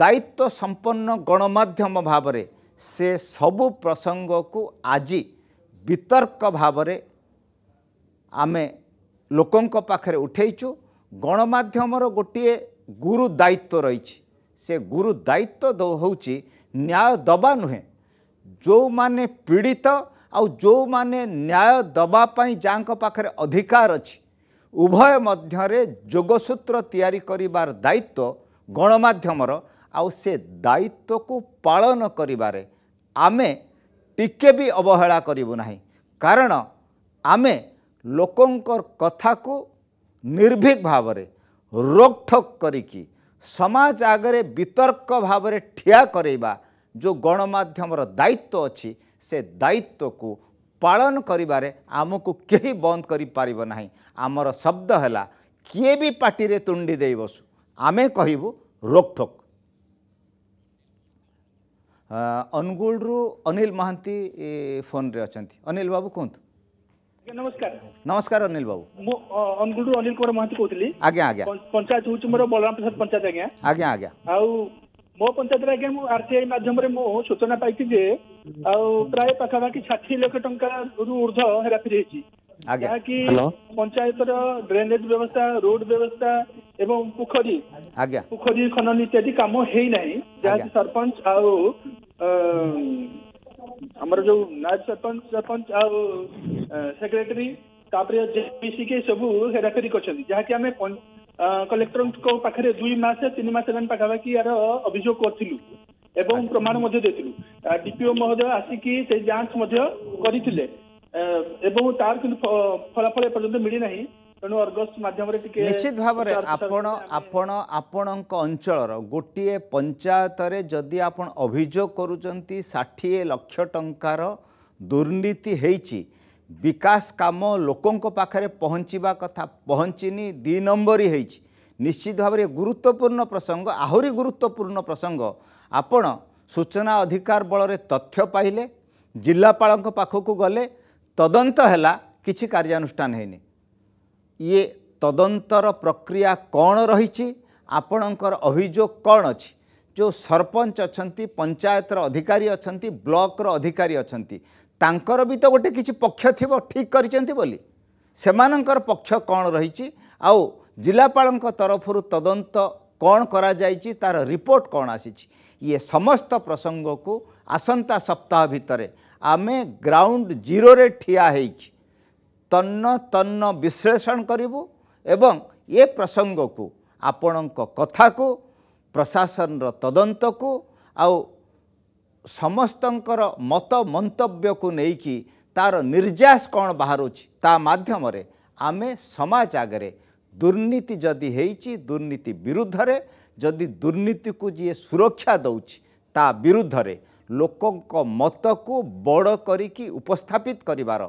ଦାୟିତ୍ୱ ସମ୍ପନ୍ନ ଗଣମାଧ୍ୟମ ଭାବରେ ସେ ସବୁ ପ୍ରସଙ୍ଗକୁ ଆଜି ବିତର୍କ ଭାବରେ ଆମେ ଲୋକଙ୍କ ପାଖରେ ଉଠାଇଛୁ ଗଣମାଧ୍ୟମର ଗୋଟିଏ ଗୁରୁ ଦାୟିତ୍ୱ ରହିଛି ସେ ଗୁରୁ ଦାୟିତ୍ୱ ହେଉଛି ନ୍ୟାୟ ଦେବା ନୁହେଁ ଯେଉଁମାନେ ପୀଡ଼ିତ ଆଉ ଯେଉଁମାନେ ନ୍ୟାୟ ଦେବା ପାଇଁ ଯାହାଙ୍କ ପାଖରେ ଅଧିକାର ଅଛି ଉଭୟ ମଧ୍ୟରେ ଯୋଗସୂତ୍ର ତିଆରି କରିବାର ଦାୟିତ୍ୱ ଗଣମାଧ୍ୟମର ଆଉ ସେ ଦାୟିତ୍ୱକୁ ପାଳନ କରିବାରେ ଆମେ ଟିକେ ବି ଅବହେଳା କରିବୁ ନାହିଁ କାରଣ ଆମେ ଲୋକଙ୍କର କଥାକୁ ନିର୍ଭୀକ ଭାବରେ ରୋକଠୋକ କରିକି ସମାଜ ଆଗରେ ବିତର୍କ ଭାବରେ ଠିଆ କରେଇବା ଯେଉଁ ଗଣମାଧ୍ୟମର ଦାୟିତ୍ୱ ଅଛି ସେ ଦାୟିତ୍ୱକୁ ପାଳନ କରିବାରେ ଆମକୁ କେହି ବନ୍ଦ କରିପାରିବ ନାହିଁ ଆମର ଶବ୍ଦ ହେଲା କିଏ ବି ପାଟିରେ ତୁଣ୍ଡି ଦେଇ ବସୁ ଆମେ କହିବୁ ରୋକଠୋକ୍ ଅନୁଗୁଳରୁ ଅନିଲ ମହାନ୍ତି ଫୋନ୍ରେ ଅଛନ୍ତି ଅନିଲ ବାବୁ କୁହନ୍ତୁ ନମସ୍କାର ନମସ୍କାର ଅନିଲ ବାବୁ ମୁଁ ଅନୁଗୁଳରୁ ଅନିଲ କୁମାର ମହାନ୍ତି କହୁଥିଲି ଆଜ୍ଞା ଆଜ୍ଞା ପଞ୍ଚାୟତ ହେଉଛି ମୋର ବଳରାମ ପ୍ରସାଦ ପଞ୍ଚାୟତ ଆଜ୍ଞା ଆଜ୍ଞା ଆଜ୍ଞା ଆଉ ମୋ ପଞ୍ଚାୟତରେ ଆଜ୍ଞା ମୁଁ ଆର୍ଟିଆଇ ମାଧ୍ୟମରେ ମୁଁ ସୂଚନା ପାଇଛି ଯେ ଆଉ ପ୍ରାୟ ପାଖାପାଖି ଷାଠିଏ ଲକ୍ଷ ଟଙ୍କାରୁ ଉର୍ଦ୍ଧ ହେରାଫେରି ହେଇଛି ଯାହାକି ପଞ୍ଚାୟତର ଡ୍ରେନେଜ ବ୍ୟବସ୍ଥା ରୋଡ ବ୍ୟବସ୍ଥା ଏବଂ ପୋଖରୀ ପୋଖରୀ ଖନନ ଇତ୍ୟାଦି କାମ ହେଇନାହିଁ ଯାହାକି ସରପଞ୍ଚ ଆଉ ଆମର ଯୋଉ ନାୟବ ସରପଞ୍ଚ ସରପଞ୍ଚ ଆଉ ସେକ୍ରେଟେରୀ ତାପରେ ମିଶିକି ସବୁ ହେରାଫେରି କରିଛନ୍ତି ଯାହାକି ଆମେ କଲେକ୍ଟରଙ୍କ ପାଖରେ ଦୁଇ ମାସ ତିନି ମାସ ହେଲାଣି ପାଖାପାଖି ଏହାର ଅଭିଯୋଗ କରିଥିଲୁ ଏବଂ ପ୍ରମାଣ ମଧ୍ୟ ଦେଇଥିଲୁ ଡିପିଓ ମହୋଦୟ ଆସିକି ସେ ଯାଞ୍ଚ ମଧ୍ୟ କରିଥିଲେ ଏବଂ ତାର କିନ୍ତୁ ଫଳାଫଳ ଏପର୍ଯ୍ୟନ୍ତ ମିଳିନାହିଁ ତେଣୁ ଅଗଷ୍ଟ ମାଧ୍ୟମରେ ଟିକେ ନିଶ୍ଚିତ ଭାବରେ ଆପଣ ଆପଣ ଆପଣଙ୍କ ଅଞ୍ଚଳର ଗୋଟିଏ ପଞ୍ଚାୟତରେ ଯଦି ଆପଣ ଅଭିଯୋଗ କରୁଛନ୍ତି ଷାଠିଏ ଲକ୍ଷ ଟଙ୍କାର ଦୁର୍ନୀତି ହେଇଛି ବିକାଶ କାମ ଲୋକଙ୍କ ପାଖରେ ପହଞ୍ଚିବା କଥା ପହଞ୍ଚିନି ଦୁଇ ନମ୍ବର ହେଇଛି ନିଶ୍ଚିତ ଭାବରେ ଗୁରୁତ୍ୱପୂର୍ଣ୍ଣ ପ୍ରସଙ୍ଗ ଆହୁରି ଗୁରୁତ୍ୱପୂର୍ଣ୍ଣ ପ୍ରସଙ୍ଗ ଆପଣ ସୂଚନା ଅଧିକାର ବଳରେ ତଥ୍ୟ ପାଇଲେ ଜିଲ୍ଲାପାଳଙ୍କ ପାଖକୁ ଗଲେ ତଦନ୍ତ ହେଲା କିଛି କାର୍ଯ୍ୟାନୁଷ୍ଠାନ ହୋଇନି ଇଏ ତଦନ୍ତର ପ୍ରକ୍ରିୟା କ'ଣ ରହିଛି ଆପଣଙ୍କର ଅଭିଯୋଗ କ'ଣ ଅଛି ଯେଉଁ ସରପଞ୍ଚ ଅଛନ୍ତି ପଞ୍ଚାୟତର ଅଧିକାରୀ ଅଛନ୍ତି ବ୍ଲକର ଅଧିକାରୀ ଅଛନ୍ତି ତାଙ୍କର ବି ତ ଗୋଟେ କିଛି ପକ୍ଷ ଥିବ ଠିକ୍ କରିଛନ୍ତି ବୋଲି ସେମାନଙ୍କର ପକ୍ଷ କ'ଣ ରହିଛି ଆଉ ଜିଲ୍ଲାପାଳଙ୍କ ତରଫରୁ ତଦନ୍ତ କ'ଣ କରାଯାଇଛି ତା'ର ରିପୋର୍ଟ କ'ଣ ଆସିଛି ଇଏ ସମସ୍ତ ପ୍ରସଙ୍ଗକୁ ଆସନ୍ତା ସପ୍ତାହ ଭିତରେ ଆମେ ଗ୍ରାଉଣ୍ଡ ଜିରୋରେ ଠିଆ ହେଇଛି ତନ୍ନ ତନ୍ନ ବିଶ୍ଳେଷଣ କରିବୁ ଏବଂ ଏ ପ୍ରସଙ୍ଗକୁ ଆପଣଙ୍କ କଥାକୁ ପ୍ରଶାସନର ତଦନ୍ତକୁ ଆଉ ସମସ୍ତଙ୍କର ମତ ମନ୍ତବ୍ୟକୁ ନେଇକି ତା'ର ନିର୍ଯାସ କ'ଣ ବାହାରୁଛି ତା ମାଧ୍ୟମରେ ଆମେ ସମାଜ ଆଗରେ ଦୁର୍ନୀତି ଯଦି ହେଇଛି ଦୁର୍ନୀତି ବିରୁଦ୍ଧରେ ଯଦି ଦୁର୍ନୀତିକୁ ଯିଏ ସୁରକ୍ଷା ଦେଉଛି ତା ବିରୁଦ୍ଧରେ ଲୋକଙ୍କ ମତକୁ ବଡ଼ କରିକି ଉପସ୍ଥାପିତ କରିବାର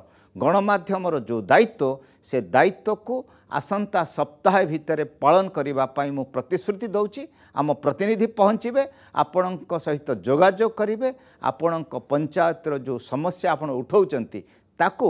ଗଣମାଧ୍ୟମର ଯେଉଁ ଦାୟିତ୍ୱ ସେ ଦାୟିତ୍ୱକୁ ଆସନ୍ତା ସପ୍ତାହେ ଭିତରେ ପାଳନ କରିବା ପାଇଁ ମୁଁ ପ୍ରତିଶ୍ରୁତି ଦେଉଛି ଆମ ପ୍ରତିନିଧି ପହଞ୍ଚିବେ ଆପଣଙ୍କ ସହିତ ଯୋଗାଯୋଗ କରିବେ ଆପଣଙ୍କ ପଞ୍ଚାୟତର ଯେଉଁ ସମସ୍ୟା ଆପଣ ଉଠାଉଛନ୍ତି ତାକୁ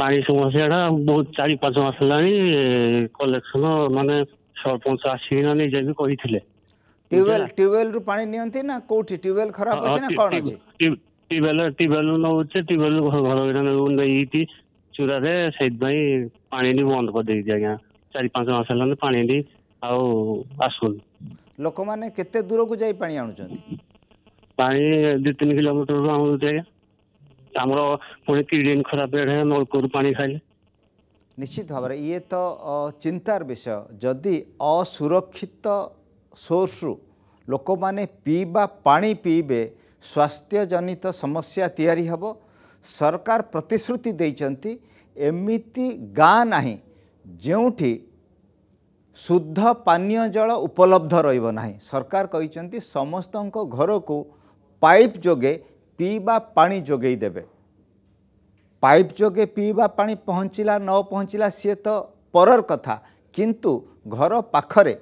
ପାଣି ସମସ୍ୟାଟା ବହୁତ ଚାରି ପାଞ୍ଚ ମାସ ହେଲାଣି କଲେକ୍ସନ ମାନେ ସରପଞ୍ଚ ଆସିକିନା ନିଜେ ବି କହିଥିଲେ ଟ୍ୟୁବୱେଲ ଟ୍ୟୁବୱେଲରୁ ପାଣି ନିଅନ୍ତି ନା କୋଉଠି ଟ୍ୟୁବୱେଲ ଖରାପ ଅଛି ନା କ'ଣ ଅଛି ଟ୍ୟୁବୱେଲ ଟ୍ୟୁବୱେଲ ନଉଛେ ଟ୍ୟୁବୱେଲ ଘର ଘର ନେଇକି ଚୁରାରେ ସେଇଥିପାଇଁ ପାଣି ବି ବନ୍ଦ କରିଦେଇଛି ଆଜ୍ଞା ଚାରି ପାଞ୍ଚ ମାସ ହେଲାଣି ପାଣି ନି ଆଉ ଆସୁନି ଲୋକମାନେ କେତେ ଦୂରକୁ ଯାଇ ପାଣି ଆଣୁଛନ୍ତି ପାଣି ଦୁଇ ତିନି କିଲୋମିଟରରୁ ଆଣୁଛି ଆଜ୍ଞା ଆମର ପୁଣି କିଡ଼ନୀ ଖରାପ ହେଲେ ନଳକୂପରୁ ପାଣି ଖାଇଲେ ନିଶ୍ଚିତ ଭାବରେ ଇଏ ତ ଚିନ୍ତାର ବିଷୟ ଯଦି ଅସୁରକ୍ଷିତ ସୋର୍ସରୁ ଲୋକମାନେ ପିଇବା ପାଣି ପିଇବେ ସ୍ୱାସ୍ଥ୍ୟଜନିତ ସମସ୍ୟା ତିଆରି ହେବ ସରକାର ପ୍ରତିଶ୍ରୁତି ଦେଇଛନ୍ତି ଏମିତି ଗାଁ ନାହିଁ ଯେଉଁଠି ଶୁଦ୍ଧ ପାନୀୟ ଜଳ ଉପଲବ୍ଧ ରହିବ ନାହିଁ ସରକାର କହିଛନ୍ତି ସମସ୍ତଙ୍କ ଘରକୁ ପାଇପ୍ ଯୋଗେ ପିଇବା ପାଣି ଯୋଗାଇ ଦେବେ ପାଇପ୍ ଯୋଗେ ପିଇବା ପାଣି ପହଞ୍ଚିଲା ନ ପହଞ୍ଚିଲା ସିଏ ତ ପରର କଥା କିନ୍ତୁ ଘର ପାଖରେ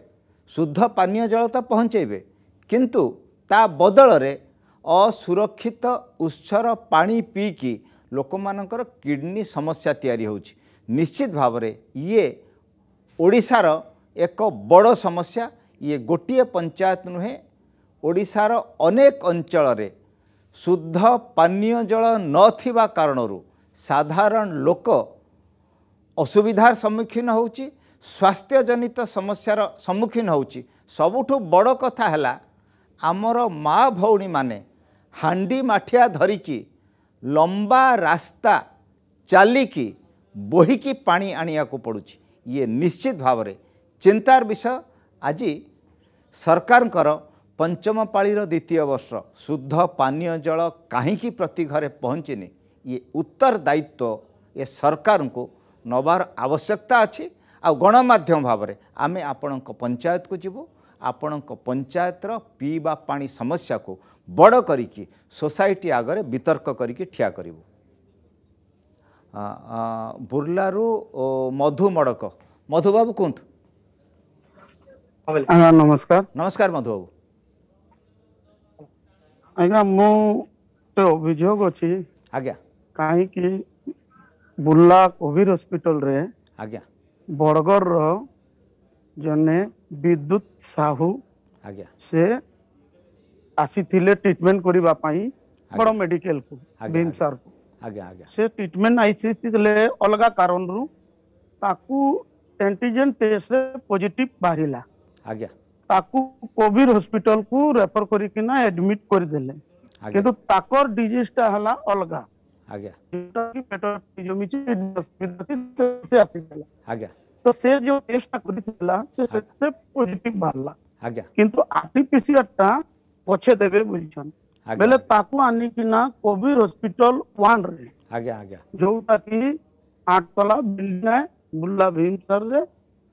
ଶୁଦ୍ଧ ପାନୀୟ ଜଳ ତ ପହଞ୍ଚାଇବେ କିନ୍ତୁ ତା ବଦଳରେ ଅସୁରକ୍ଷିତ ଉତ୍ସର ପାଣି ପିଇକି ଲୋକମାନଙ୍କର କିଡ଼ନୀ ସମସ୍ୟା ତିଆରି ହେଉଛି ନିଶ୍ଚିତ ଭାବରେ ଇଏ ଓଡ଼ିଶାର ଏକ ବଡ଼ ସମସ୍ୟା ଇଏ ଗୋଟିଏ ପଞ୍ଚାୟତ ନୁହେଁ ଓଡ଼ିଶାର ଅନେକ ଅଞ୍ଚଳରେ ଶୁଦ୍ଧ ପାନୀୟ ଜଳ ନଥିବା କାରଣରୁ ସାଧାରଣ ଲୋକ ଅସୁବିଧାର ସମ୍ମୁଖୀନ ହେଉଛି ସ୍ୱାସ୍ଥ୍ୟ ଜନିତ ସମସ୍ୟାର ସମ୍ମୁଖୀନ ହେଉଛି ସବୁଠୁ ବଡ଼ କଥା ହେଲା ଆମର ମା' ଭଉଣୀମାନେ ହାଣ୍ଡି ମାଠିଆ ଧରିକି ଲମ୍ବା ରାସ୍ତା ଚାଲିକି ବୋହିକି ପାଣି ଆଣିବାକୁ ପଡ଼ୁଛି ଇଏ ନିଶ୍ଚିତ ଭାବରେ ଚିନ୍ତାର ବିଷୟ ଆଜି ସରକାରଙ୍କର ପଞ୍ଚମ ପାଳିର ଦ୍ୱିତୀୟ ବର୍ଷ ଶୁଦ୍ଧ ପାନୀୟ ଜଳ କାହିଁକି ପ୍ରତି ଘରେ ପହଞ୍ଚିନି ଇଏ ଉତ୍ତର ଦାୟିତ୍ୱ ଏ ସରକାରଙ୍କୁ ନେବାର ଆବଶ୍ୟକତା ଅଛି ଆଉ ଗଣମାଧ୍ୟମ ଭାବରେ ଆମେ ଆପଣଙ୍କ ପଞ୍ଚାୟତକୁ ଯିବୁ ଆପଣଙ୍କ ପଞ୍ଚାୟତର ପିଇବା ପାଣି ସମସ୍ୟାକୁ ବଡ଼ କରିକି ସୋସାଇଟି ଆଗରେ ବିତର୍କ କରିକି ଠିଆ କରିବୁ ବୁର୍ଲାରୁ ମଧୁ ମଡ଼କ ମଧୁବାବୁ କୁହନ୍ତୁ ନମସ୍କାର ନମସ୍କାର ମଧୁବାବୁ ଆଜ୍ଞା ମୁଁ ଗୋଟେ ଅଭିଯୋଗ ଅଛି ଆଜ୍ଞା କାହିଁକି ବୁର୍ଲା କୋଭିଡ୍ ହସ୍ପିଟାଲରେ ଆଜ୍ଞା ବରଗଡ଼ର ଜଣେ ବିଦ୍ୟୁତ ସାହୁ ଆଜ୍ଞା ସେ ଆସିଥିଲେ ଟ୍ରିଟମେଣ୍ଟ କରିବା ପାଇଁ ବଡ଼ ମେଡିକାଲକୁ ଭୀମ୍ ସାର୍କୁ ଆଜ୍ଞା ଆଜ୍ଞା ସେ ଟ୍ରିଟମେଣ୍ଟ ଆସିଥିଲେ ଅଲଗା କାରଣରୁ ତାକୁ ଆଣ୍ଟିଜେନ୍ ଟେଷ୍ଟରେ ପଜିଟିଭ ବାହାରିଲା ଆଜ୍ଞା ତାକୁ କୋଭିଡ ହସ୍ପିଟାଲକୁ ରେଫର କରିକିନା ଆଡମିଟ କରିଦେଲେ କିନ୍ତୁ ତାଙ୍କର ଡିଜିଜଟା ହେଲା ଅଲଗା ତ ସେ ଯୋଉ ଟେଷ୍ଟଟା କରିଥିଲା ସେ ସେଥିରେ ପଜିଟିଭ ବାହାରିଲା କିନ୍ତୁ ଆର୍ଟିପିସିଆରଟା ପଛେ ଦେବେ ବୁଝିଛନ୍ତି ବେଲେ ତାକୁ ଆଣିକିନା କୋଭିଡ ହସ୍ପିଟାଲ ୱାନରେ ଯୋଉଟା କି ଆଠତଲା ବିଲ୍ଡିଂ ବୁର୍ଲା ଭୀମ ସାରରେ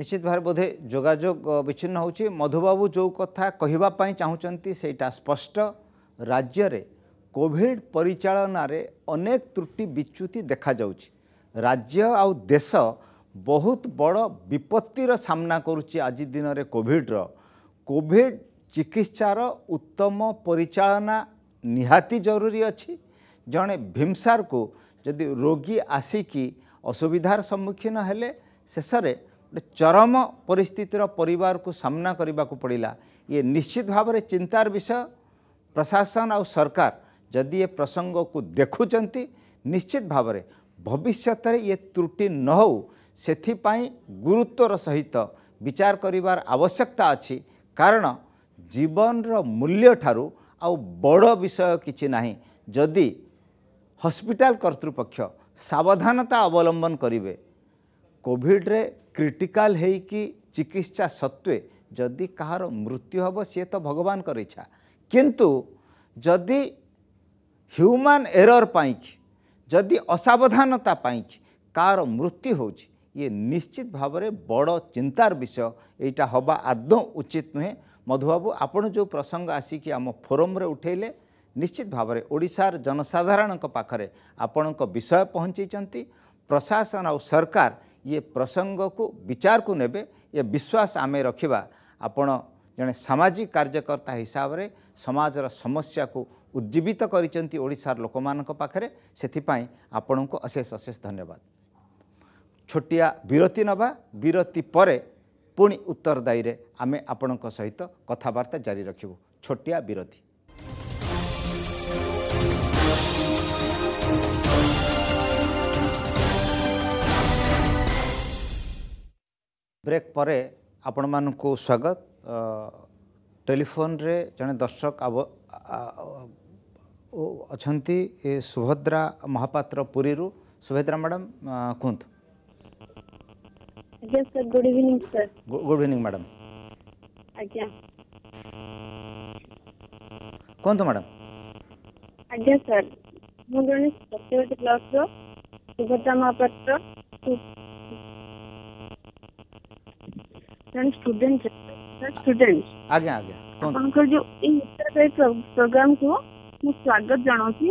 ନିଶ୍ଚିତ ଭାବରେ ବୋଧେ ଯୋଗାଯୋଗ ବିଚ୍ଛିନ୍ନ ହେଉଛି ମଧୁବାବୁ ଯେଉଁ କଥା କହିବା ପାଇଁ ଚାହୁଁଛନ୍ତି ସେଇଟା ସ୍ପଷ୍ଟ ରାଜ୍ୟରେ କୋଭିଡ଼ ପରିଚାଳନାରେ ଅନେକ ତ୍ରୁଟି ବିଚ୍ୟୁତି ଦେଖାଯାଉଛି ରାଜ୍ୟ ଆଉ ଦେଶ ବହୁତ ବଡ଼ ବିପତ୍ତିର ସାମ୍ନା କରୁଛି ଆଜି ଦିନରେ କୋଭିଡ଼ର କୋଭିଡ଼ ଚିକିତ୍ସାର ଉତ୍ତମ ପରିଚାଳନା ନିହାତି ଜରୁରୀ ଅଛି ଜଣେ ଭୀମସାରକୁ ଯଦି ରୋଗୀ ଆସିକି ଅସୁବିଧାର ସମ୍ମୁଖୀନ ହେଲେ ଶେଷରେ ଗୋଟେ ଚରମ ପରିସ୍ଥିତିର ପରିବାରକୁ ସାମ୍ନା କରିବାକୁ ପଡ଼ିଲା ଇଏ ନିଶ୍ଚିତ ଭାବରେ ଚିନ୍ତାର ବିଷୟ ପ୍ରଶାସନ ଆଉ ସରକାର ଯଦି ଏ ପ୍ରସଙ୍ଗକୁ ଦେଖୁଛନ୍ତି ନିଶ୍ଚିତ ଭାବରେ ଭବିଷ୍ୟତରେ ଇଏ ତ୍ରୁଟି ନ ହେଉ ସେଥିପାଇଁ ଗୁରୁତ୍ୱର ସହିତ ବିଚାର କରିବାର ଆବଶ୍ୟକତା ଅଛି କାରଣ ଜୀବନର ମୂଲ୍ୟ ଠାରୁ ଆଉ ବଡ଼ ବିଷୟ କିଛି ନାହିଁ ଯଦି ହସ୍ପିଟାଲ କର୍ତ୍ତୃପକ୍ଷ ସାବଧାନତା ଅବଲମ୍ବନ କରିବେ कोविड रे क्रिटिकल है हैक चिकित्सा सत्वे जि कहाँ र मृत्यु हे सि त कर इच्छा किंतु कति ह्यूमन एरर पनि जि असावधानता पनि कहाँ मृत्यु हौ ये इ निश्चित भावना बड चिन्तार विषय एटा हे आदौ उचित नुहेँ मधुबाबू आप जो प्रसङ्ग आसिक आम फोरम्रे उठेले निश्चित भावना ओडार जनसाधारणको पाखर आपय पहुँच प्रशासन आउ सरकार ଇଏ ପ୍ରସଙ୍ଗକୁ ବିଚାରକୁ ନେବେ ଏ ବିଶ୍ୱାସ ଆମେ ରଖିବା ଆପଣ ଜଣେ ସାମାଜିକ କାର୍ଯ୍ୟକର୍ତ୍ତା ହିସାବରେ ସମାଜର ସମସ୍ୟାକୁ ଉଜ୍ଜୀବିତ କରିଛନ୍ତି ଓଡ଼ିଶାର ଲୋକମାନଙ୍କ ପାଖରେ ସେଥିପାଇଁ ଆପଣଙ୍କୁ ଅଶେଷ ଅଶେଷ ଧନ୍ୟବାଦ ଛୋଟିଆ ବିରତି ନେବା ବିରତି ପରେ ପୁଣି ଉତ୍ତରଦାୟୀରେ ଆମେ ଆପଣଙ୍କ ସହିତ କଥାବାର୍ତ୍ତା ଜାରି ରଖିବୁ ଛୋଟିଆ ବିରତି ବ୍ରେକ୍ ପରେ ଆପଣମାନଙ୍କୁ ସ୍ୱାଗତ ଟେଲିଫୋନ୍ରେ ଜଣେ ଦର୍ଶକ ଅଛନ୍ତି ସୁଭଦ୍ରା ମହାପାତ୍ର ପୁରୀରୁ ସୁଭଦ୍ରା ମ୍ୟାଡ଼ାମ୍ କୁହନ୍ତୁ ଆଜ୍ଞା sir good evening sir good evening madam ଆଜ୍ଞା କୁହନ୍ତୁ ମ୍ୟାଡ଼ାମ୍ ଆଜ୍ଞା ସାର୍ ମୁଁ ଜଣେ ସତ୍ୟବତୀ ବ୍ଲକ୍ର ସୁଭଦ୍ରା ମହାପାତ୍ର ଜଣେ ଷ୍ଟୁଡେଣ୍ଟ ଷ୍ଟୁଡେଣ୍ଟ ଆଜ୍ଞା ଆଜ୍ଞା ଆପଣଙ୍କର ଯୋଉ ଏଇ ଉତ୍ତରକାରୀ ପ୍ରୋଗ୍ରାମକୁ ମୁଁ ସ୍ୱାଗତ ଜଣାଉଛି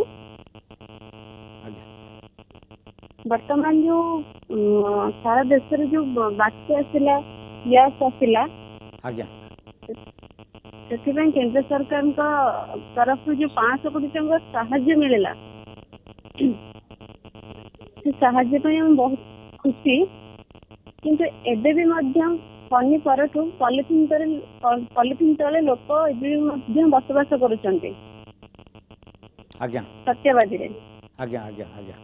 ବର୍ତ୍ତମାନ ଯୋଉ ସାରା ଦେଶରେ ଯୋଉ ବାତ୍ୟା ଆସିଲା ପିଆସ ଆସିଲା ଆଜ୍ଞା ସେଥିପାଇଁ କେନ୍ଦ୍ର ସରକାରଙ୍କ ତରଫରୁ ଯୋଉ ପାଞ୍ଚଶହ କୋଟି ଟଙ୍କା ସାହାଯ୍ୟ ମିଳିଲା ସେ ସାହାଯ୍ୟ ପାଇଁ ଆମେ ବହୁତ ଖୁସି କିନ୍ତୁ ଏବେ ବି ମଧ୍ୟ ଫନି ପରଠୁ ପଲିଥିନ ତଳେ ପଲିଥିନ ତଳେ ଲୋକ ଏବେ ମଧ୍ୟ ବସବାସ କରୁଛନ୍ତି ଆଜ୍ଞା ସତ୍ୟବାଦୀରେ ଆଜ୍ଞା ଆଜ୍ଞା ଆଜ୍ଞା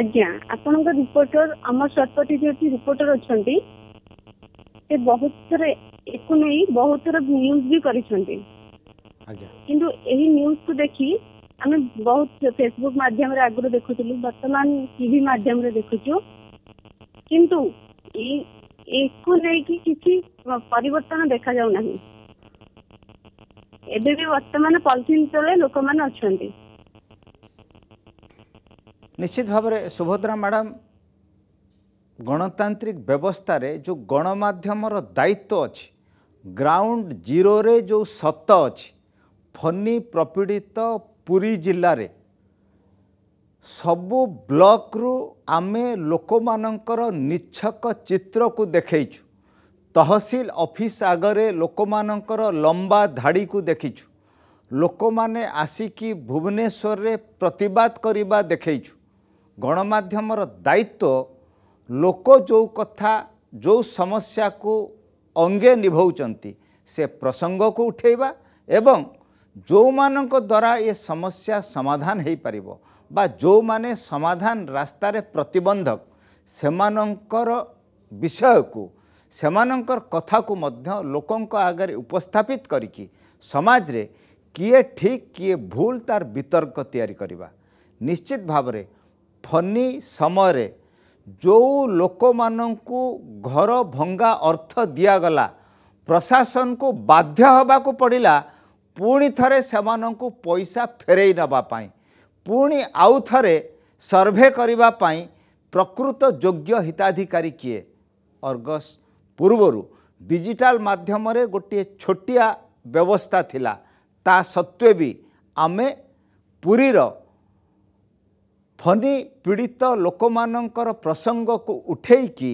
ଆଜ୍ଞା ଆପଣଙ୍କ ରିପୋର୍ଟର ଆମର ସଟପଟି ଯୋଉଠି ରିପୋର୍ଟର ଅଛନ୍ତି ସେ ବହୁତ ଥର ଏକୁ ନେଇ ବହୁତ ଥର ନ୍ୟୁଜ ବି କରିଛନ୍ତି କିନ୍ତୁ ଏହି ନ୍ୟୁଜକୁ ଦେଖି ଆମେ ବହୁତ ଫେସବୁକ ମାଧ୍ୟମରେ ଆଗରୁ ଦେଖୁଥିଲୁ ବର୍ତ୍ତମାନ ଟିଭି ମାଧ୍ୟମରେ ଦେଖୁଛୁ କିନ୍ତୁ ଏକୁ ନେଇକି କିଛି ପରିବର୍ତ୍ତନ ଦେଖାଯାଉ ନାହିଁ ଏବେ ବି ବର୍ତ୍ତମାନ ପଲିଥିନ ତଳେ ଲୋକମାନେ ଅଛନ୍ତି ନିଶ୍ଚିତ ଭାବରେ ସୁଭଦ୍ରା ମ୍ୟାଡ଼ାମ୍ ଗଣତାନ୍ତ୍ରିକ ବ୍ୟବସ୍ଥାରେ ଯେଉଁ ଗଣମାଧ୍ୟମର ଦାୟିତ୍ୱ ଅଛି ଗ୍ରାଉଣ୍ଡ ଜିରୋରେ ଯେଉଁ ସତ ଅଛି ଫନି ପ୍ରପୀଡ଼ିତ ପୁରୀ ଜିଲ୍ଲାରେ ସବୁ ବ୍ଲକରୁ ଆମେ ଲୋକମାନଙ୍କର ନିଚ୍ଛକ ଚିତ୍ରକୁ ଦେଖେଇଛୁ ତହସିଲ ଅଫିସ ଆଗରେ ଲୋକମାନଙ୍କର ଲମ୍ବା ଧାଡ଼ିକୁ ଦେଖିଛୁ ଲୋକମାନେ ଆସିକି ଭୁବନେଶ୍ୱରରେ ପ୍ରତିବାଦ କରିବା ଦେଖେଇଛୁ ଗଣମାଧ୍ୟମର ଦାୟିତ୍ୱ ଲୋକ ଯେଉଁ କଥା ଯେଉଁ ସମସ୍ୟାକୁ ଅଙ୍ଗେ ନିଭାଉଛନ୍ତି ସେ ପ୍ରସଙ୍ଗକୁ ଉଠେଇବା ଏବଂ ଯେଉଁମାନଙ୍କ ଦ୍ୱାରା ଏ ସମସ୍ୟା ସମାଧାନ ହୋଇପାରିବ ବା ଯେଉଁମାନେ ସମାଧାନ ରାସ୍ତାରେ ପ୍ରତିବନ୍ଧକ ସେମାନଙ୍କର ବିଷୟକୁ ସେମାନଙ୍କର କଥାକୁ ମଧ୍ୟ ଲୋକଙ୍କ ଆଗରେ ଉପସ୍ଥାପିତ କରିକି ସମାଜରେ କିଏ ଠିକ୍ କିଏ ଭୁଲ ତାର ବିତର୍କ ତିଆରି କରିବା ନିଶ୍ଚିତ ଭାବରେ ଫନି ସମୟରେ ଯେଉଁ ଲୋକମାନଙ୍କୁ ଘର ଭଙ୍ଗା ଅର୍ଥ ଦିଆଗଲା ପ୍ରଶାସନକୁ ବାଧ୍ୟ ହେବାକୁ ପଡ଼ିଲା ପୁଣି ଥରେ ସେମାନଙ୍କୁ ପଇସା ଫେରେଇ ନେବା ପାଇଁ ପୁଣି ଆଉ ଥରେ ସର୍ଭେ କରିବା ପାଇଁ ପ୍ରକୃତ ଯୋଗ୍ୟ ହିତାଧିକାରୀ କିଏ ଅର୍ଗସ ପୂର୍ବରୁ ଡିଜିଟାଲ ମାଧ୍ୟମରେ ଗୋଟିଏ ଛୋଟିଆ ବ୍ୟବସ୍ଥା ଥିଲା ତା ସତ୍ତ୍ୱେ ବି ଆମେ ପୁରୀର ଫନି ପୀଡ଼ିତ ଲୋକମାନଙ୍କର ପ୍ରସଙ୍ଗକୁ ଉଠେଇକି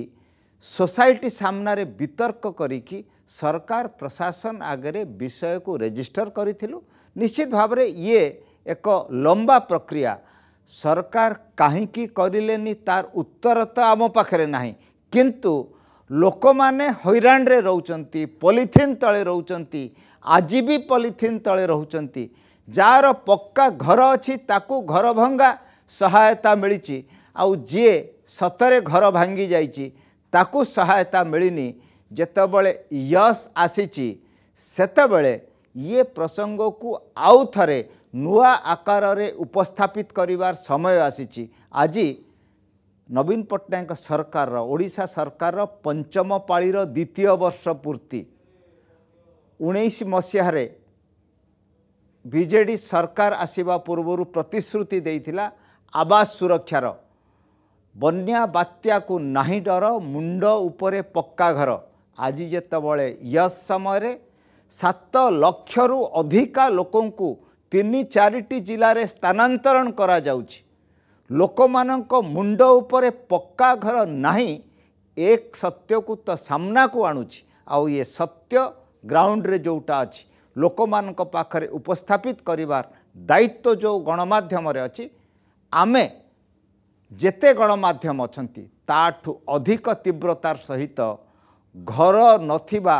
ସୋସାଇଟି ସାମ୍ନାରେ ବିତର୍କ କରିକି ସରକାର ପ୍ରଶାସନ ଆଗରେ ବିଷୟକୁ ରେଜିଷ୍ଟର କରିଥିଲୁ ନିଶ୍ଚିତ ଭାବରେ ଇଏ ଏକ ଲମ୍ବା ପ୍ରକ୍ରିୟା ସରକାର କାହିଁକି କରିଲେନି ତାର ଉତ୍ତର ତ ଆମ ପାଖରେ ନାହିଁ କିନ୍ତୁ ଲୋକମାନେ ହଇରାଣରେ ରହୁଛନ୍ତି ପଲିଥିନ୍ ତଳେ ରହୁଛନ୍ତି ଆଜି ବି ପଲିଥିନ୍ ତଳେ ରହୁଛନ୍ତି ଯାହାର ପକ୍କା ଘର ଅଛି ତାକୁ ଘର ଭଙ୍ଗା ସହାୟତା ମିଳିଛି ଆଉ ଯିଏ ସତରେ ଘର ଭାଙ୍ଗି ଯାଇଛି ତାକୁ ସହାୟତା ମିଳିନି ଯେତେବେଳେ ୟସ୍ ଆସିଛି ସେତେବେଳେ ଇଏ ପ୍ରସଙ୍ଗକୁ ଆଉ ଥରେ ନୂଆ ଆକାରରେ ଉପସ୍ଥାପିତ କରିବାର ସମୟ ଆସିଛି ଆଜି ନବୀନ ପଟ୍ଟନାୟକ ସରକାରର ଓଡ଼ିଶା ସରକାରର ପଞ୍ଚମ ପାଳିର ଦ୍ୱିତୀୟ ବର୍ଷ ପୂର୍ତ୍ତି ଉଣେଇଶ ମସିହାରେ ବିଜେଡ଼ି ସରକାର ଆସିବା ପୂର୍ବରୁ ପ୍ରତିଶ୍ରୁତି ଦେଇଥିଲା ଆବାସ ସୁରକ୍ଷାର ବନ୍ୟା ବାତ୍ୟାକୁ ନାହିଁ ଡର ମୁଣ୍ଡ ଉପରେ ପକ୍କା ଘର ଆଜି ଯେତେବେଳେ ୟସ୍ ସମୟରେ ସାତ ଲକ୍ଷରୁ ଅଧିକା ଲୋକଙ୍କୁ ତିନି ଚାରିଟି ଜିଲ୍ଲାରେ ସ୍ଥାନାନ୍ତରଣ କରାଯାଉଛି ଲୋକମାନଙ୍କ ମୁଣ୍ଡ ଉପରେ ପକ୍କା ଘର ନାହିଁ ଏକ ସତ୍ୟକୁ ତ ସାମ୍ନାକୁ ଆଣୁଛି ଆଉ ଏ ସତ୍ୟ ଗ୍ରାଉଣ୍ଡରେ ଯେଉଁଟା ଅଛି ଲୋକମାନଙ୍କ ପାଖରେ ଉପସ୍ଥାପିତ କରିବାର ଦାୟିତ୍ୱ ଯେଉଁ ଗଣମାଧ୍ୟମରେ ଅଛି ଆମେ ଯେତେ ଗଣମାଧ୍ୟମ ଅଛନ୍ତି ତାଠୁ ଅଧିକ ତୀବ୍ରତାର ସହିତ ଘର ନଥିବା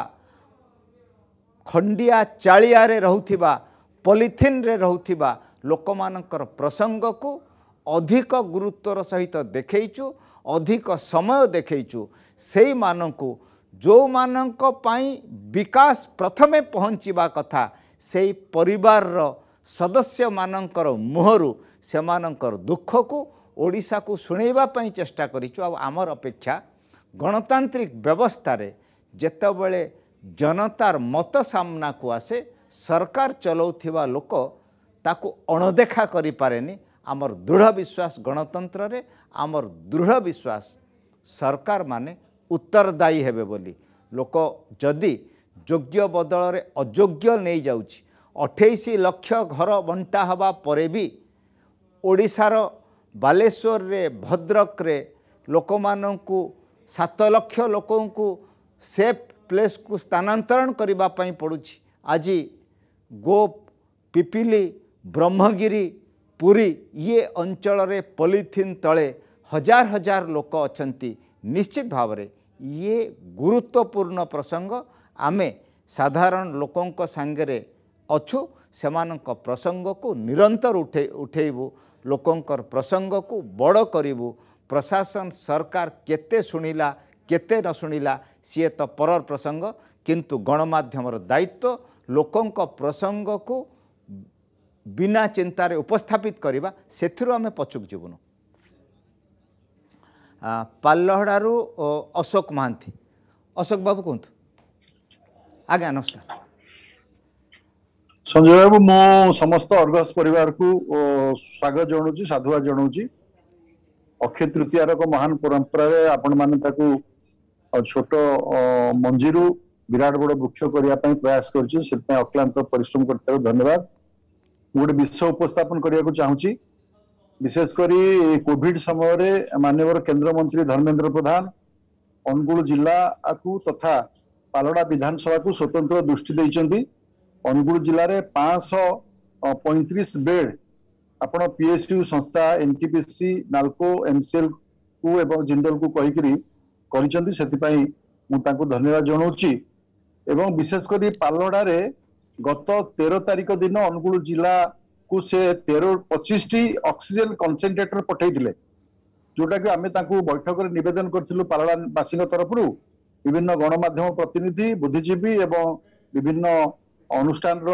ଖଣ୍ଡିଆ ଚାଳିଆରେ ରହୁଥିବା ପଲିଥିନ୍ରେ ରହୁଥିବା ଲୋକମାନଙ୍କର ପ୍ରସଙ୍ଗକୁ ଅଧିକ ଗୁରୁତ୍ୱର ସହିତ ଦେଖେଇଛୁ ଅଧିକ ସମୟ ଦେଖେଇଛୁ ସେଇମାନଙ୍କୁ ଯେଉଁମାନଙ୍କ ପାଇଁ ବିକାଶ ପ୍ରଥମେ ପହଞ୍ଚିବା କଥା ସେଇ ପରିବାରର ସଦସ୍ୟମାନଙ୍କର ମୁହଁରୁ ସେମାନଙ୍କର ଦୁଃଖକୁ ଓଡ଼ିଶାକୁ ଶୁଣେଇବା ପାଇଁ ଚେଷ୍ଟା କରିଛୁ ଆଉ ଆମର ଅପେକ୍ଷା ଗଣତାନ୍ତ୍ରିକ ବ୍ୟବସ୍ଥାରେ ଯେତେବେଳେ ଜନତାର ମତ ସାମ୍ନାକୁ ଆସେ ସରକାର ଚଲାଉଥିବା ଲୋକ ତାକୁ ଅଣଦେଖା କରିପାରେନି ଆମର ଦୃଢ଼ ବିଶ୍ୱାସ ଗଣତନ୍ତ୍ରରେ ଆମର ଦୃଢ଼ ବିଶ୍ୱାସ ସରକାରମାନେ ଉତ୍ତରଦାୟୀ ହେବେ ବୋଲି ଲୋକ ଯଦି ଯୋଗ୍ୟ ବଦଳରେ ଅଯୋଗ୍ୟ ନେଇଯାଉଛି ଅଠେଇଶ ଲକ୍ଷ ଘର ବଣ୍ଟା ହେବା ପରେ ବି ଓଡ଼ିଶାର ବାଲେଶ୍ୱରରେ ଭଦ୍ରକରେ ଲୋକମାନଙ୍କୁ ସାତ ଲକ୍ଷ ଲୋକଙ୍କୁ ସେଫ୍ ପ୍ଲେସ୍କୁ ସ୍ଥାନାନ୍ତରଣ କରିବା ପାଇଁ ପଡ଼ୁଛି ଆଜି गोप पिपिल ब्रह्मगिरी पुरी ये पुलरेन पलिथिन् तजार हजार हजार लोक अन्ति निश्चित भावना ये गुरुत्वपूर्ण प्रसंग आमे साधारण लोके अछु समा प्रसङ्गको निरन्तर उठ उठाइबु प्रसंग को बड गरु प्रशासन सरकार केते शुण नसुला सिए त पर प्रसङ्ग कि गणमाधम दायित्व ଲୋକଙ୍କ ପ୍ରସଙ୍ଗକୁ ବିନା ଚିନ୍ତାରେ ଉପସ୍ଥାପିତ କରିବା ସେଥିରୁ ଆମେ ପଛକୁ ଯିବୁନୁ ପାଲହଡ଼ାରୁ ଅଶୋକ ମହାନ୍ତି ଅଶୋକ ବାବୁ କୁହନ୍ତୁ ଆଜ୍ଞା ନମସ୍କାର ସଞ୍ଜୟ ବାବୁ ମୁଁ ସମସ୍ତ ଅର୍ଗସ ପରିବାରକୁ ସ୍ୱାଗତ ଜଣାଉଛି ସାଧୁବାଦ ଜଣାଉଛି ଅକ୍ଷୟ ତୃତୀୟାର ଏକ ମହାନ ପରମ୍ପରାରେ ଆପଣମାନେ ତାକୁ ଛୋଟ ମଞ୍ଜିରୁ ବିରାଟ ବଡ ବୃକ୍ଷ କରିବା ପାଇଁ ପ୍ରୟାସ କରୁଛି ସେଥିପାଇଁ ଅକ୍ଲାନ୍ତ ପରିଶ୍ରମ କରିଥିବାରୁ ଧନ୍ୟବାଦ ମୁଁ ଗୋଟେ ବିଷୟ ଉପସ୍ଥାପନ କରିବାକୁ ଚାହୁଁଛି ବିଶେଷ କରି କୋଭିଡ ସମୟରେ ମାନ୍ୟବର କେନ୍ଦ୍ରମନ୍ତ୍ରୀ ଧର୍ମେନ୍ଦ୍ର ପ୍ରଧାନ ଅନୁଗୁଳ ଜିଲ୍ଲାକୁ ତଥା ପାଲଡ଼ା ବିଧାନସଭାକୁ ସ୍ୱତନ୍ତ୍ର ଦୃଷ୍ଟି ଦେଇଛନ୍ତି ଅନୁଗୁଳ ଜିଲ୍ଲାରେ ପାଞ୍ଚଶହ ପଇଁତିରିଶ ବେଡ୍ ଆପଣ ପିଏସ୍ୟୁ ସଂସ୍ଥା ଏନ୍ଟିପିସି ନାଲକୋ ଏମ୍ସିଏଲ୍କୁ ଏବଂ ଜିନ୍ଦଲକୁ କହିକିରି କରିଛନ୍ତି ସେଥିପାଇଁ ମୁଁ ତାଙ୍କୁ ଧନ୍ୟବାଦ ଜଣାଉଛି এবং ବିଶେଷ କରି ପାଲଡ଼ାରେ ଗତ ତେର ତାରିଖ ଦିନ ଅନୁଗୁଳ ଜିଲ୍ଲାକୁ ସେ ତେର ପଚିଶଟି ଅକ୍ସିଜେନ୍ କନ୍ସେନ୍ଟ୍ରେଟର ପଠାଇଥିଲେ ଯୋଉଟାକି ଆମେ ତାଙ୍କୁ ବୈଠକରେ ନିବେଦନ କରିଥିଲୁ ପାଲଡ଼ାବାସୀଙ୍କ ତରଫରୁ ବିଭିନ୍ନ ଗଣମାଧ୍ୟମ ପ୍ରତିନିଧି ବୁଦ୍ଧିଜୀବୀ ଏବଂ ବିଭିନ୍ନ ଅନୁଷ୍ଠାନର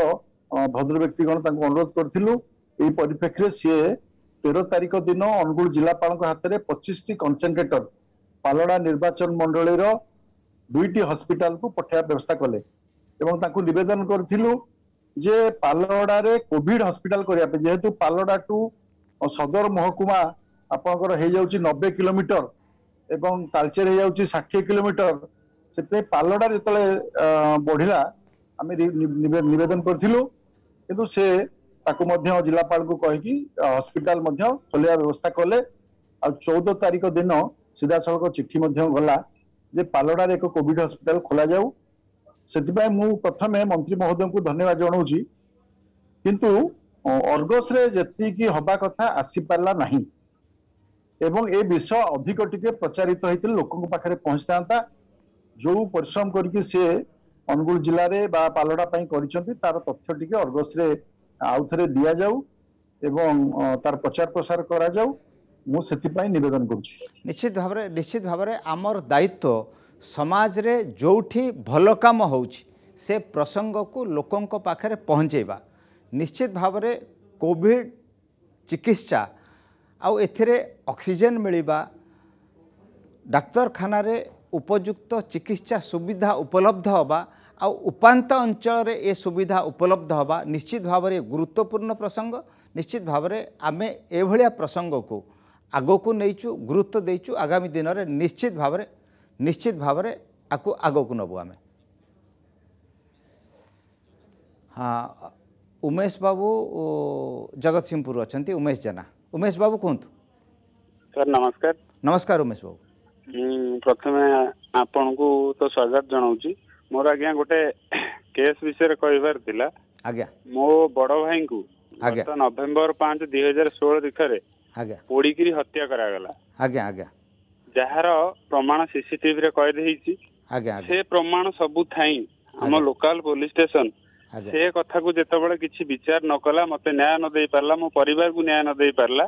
ଭଦ୍ର ବ୍ୟକ୍ତିଗଣ ତାଙ୍କୁ ଅନୁରୋଧ କରିଥିଲୁ ଏହି ପରିପ୍ରେକ୍ଷୀରେ ସିଏ ତେର ତାରିଖ ଦିନ ଅନୁଗୁଳ ଜିଲ୍ଲାପାଳଙ୍କ ହାତରେ ପଚିଶଟି କନ୍ସେନ୍ଟ୍ରେଟର ପାଲଡ଼ା ନିର୍ବାଚନ ମଣ୍ଡଳୀର ଦୁଇଟି ହସ୍ପିଟାଲକୁ ପଠାଇବା ବ୍ୟବସ୍ଥା କଲେ ଏବଂ ତାଙ୍କୁ ନିବେଦନ କରିଥିଲୁ ଯେ ପାଲଡ଼ାରେ କୋଭିଡ ହସ୍ପିଟାଲ କରିବା ପାଇଁ ଯେହେତୁ ପାଲଡ଼ାଠୁ ସଦର ମହକୁମା ଆପଣଙ୍କର ହେଇଯାଉଛି ନବେ କିଲୋମିଟର ଏବଂ ତାଲଚେର ହେଇଯାଉଛି ଷାଠିଏ କିଲୋମିଟର ସେଥିପାଇଁ ପାଲଡ଼ା ଯେତେବେଳେ ବଢ଼ିଲା ଆମେ ନିବେଦନ କରିଥିଲୁ କିନ୍ତୁ ସେ ତାକୁ ମଧ୍ୟ ଜିଲ୍ଲାପାଳଙ୍କୁ କହିକି ହସ୍ପିଟାଲ ମଧ୍ୟ ଖୋଲିବା ବ୍ୟବସ୍ଥା କଲେ ଆଉ ଚଉଦ ତାରିଖ ଦିନ ସିଧାସଳଖ ଚିଠି ମଧ୍ୟ ଗଲା ଯେ ପାଲଡ଼ାରେ ଏକ କୋଭିଡ୍ ହସ୍ପିଟାଲ ଖୋଲାଯାଉ ସେଥିପାଇଁ ମୁଁ ପ୍ରଥମେ ମନ୍ତ୍ରୀ ମହୋଦୟଙ୍କୁ ଧନ୍ୟବାଦ ଜଣାଉଛି କିନ୍ତୁ ଅର୍ଗସରେ ଯେତିକି ହବା କଥା ଆସିପାରିଲା ନାହିଁ ଏବଂ ଏ ବିଷୟ ଅଧିକ ଟିକେ ପ୍ରଚାରିତ ହେଇଥିଲେ ଲୋକଙ୍କ ପାଖରେ ପହଞ୍ଚିଥାନ୍ତା ଯେଉଁ ପରିଶ୍ରମ କରିକି ସିଏ ଅନୁଗୁଳ ଜିଲ୍ଲାରେ ବା ପାଲଡ଼ା ପାଇଁ କରିଛନ୍ତି ତାର ତଥ୍ୟ ଟିକେ ଅର୍ଗସରେ ଆଉଥରେ ଦିଆଯାଉ ଏବଂ ତାର ପ୍ରଚାର ପ୍ରସାର କରାଯାଉ ମୁଁ ସେଥିପାଇଁ ନିବେଦନ କରୁଛି ନିଶ୍ଚିତ ଭାବରେ ନିଶ୍ଚିତ ଭାବରେ ଆମର ଦାୟିତ୍ୱ ସମାଜରେ ଯେଉଁଠି ଭଲ କାମ ହେଉଛି ସେ ପ୍ରସଙ୍ଗକୁ ଲୋକଙ୍କ ପାଖରେ ପହଞ୍ଚାଇବା ନିଶ୍ଚିତ ଭାବରେ କୋଭିଡ଼ ଚିକିତ୍ସା ଆଉ ଏଥିରେ ଅକ୍ସିଜେନ୍ ମିଳିବା ଡାକ୍ତରଖାନାରେ ଉପଯୁକ୍ତ ଚିକିତ୍ସା ସୁବିଧା ଉପଲବ୍ଧ ହେବା ଆଉ ଉପାନ୍ତ ଅଞ୍ଚଳରେ ଏ ସୁବିଧା ଉପଲବ୍ଧ ହେବା ନିଶ୍ଚିତ ଭାବରେ ଗୁରୁତ୍ୱପୂର୍ଣ୍ଣ ପ୍ରସଙ୍ଗ ନିଶ୍ଚିତ ଭାବରେ ଆମେ ଏଭଳିଆ ପ୍ରସଙ୍ଗକୁ आग को नहींचु गुरुत्व देचु आगामी दिन में निश्चित भाव निश्चित भाव आपको आग को नबु आम हाँ उमेश बाबू जगत सिंहपुर अच्छा उमेश जेना उमेश बाबू कहत सर नमस्कार नमस्कार उमेश बाबू हम्म, प्रथम आपन को तो स्वागत जनाऊँ मोर आज्ञा गोटे केस विषय कहार मो बड़ भाई को नवेम्बर पांच दुई हजार ଆଜ୍ଞା ପୋଡ଼ିକିରି ହତ୍ୟା କରାଗଲା ଆଜ୍ଞା ଆଜ୍ଞା ଯାହାର ପ୍ରମାଣ ସିସିଟିଭିରେ କଏଦ ହେଇଛି ଆଜ୍ଞା ସେ ପ୍ରମାଣ ସବୁ ଥାଇ ଆମ ଲୋକାଲ ପୋଲିସ ଷ୍ଟେସନ ସେ କଥାକୁ ଯେତେବେଳେ କିଛି ବିଚାର ନ କଲା ମୋତେ ନ୍ୟାୟ ନ ଦେଇ ପାରିଲା ମୋ ପରିବାରକୁ ନ୍ୟାୟ ନ ଦେଇ ପାରିଲା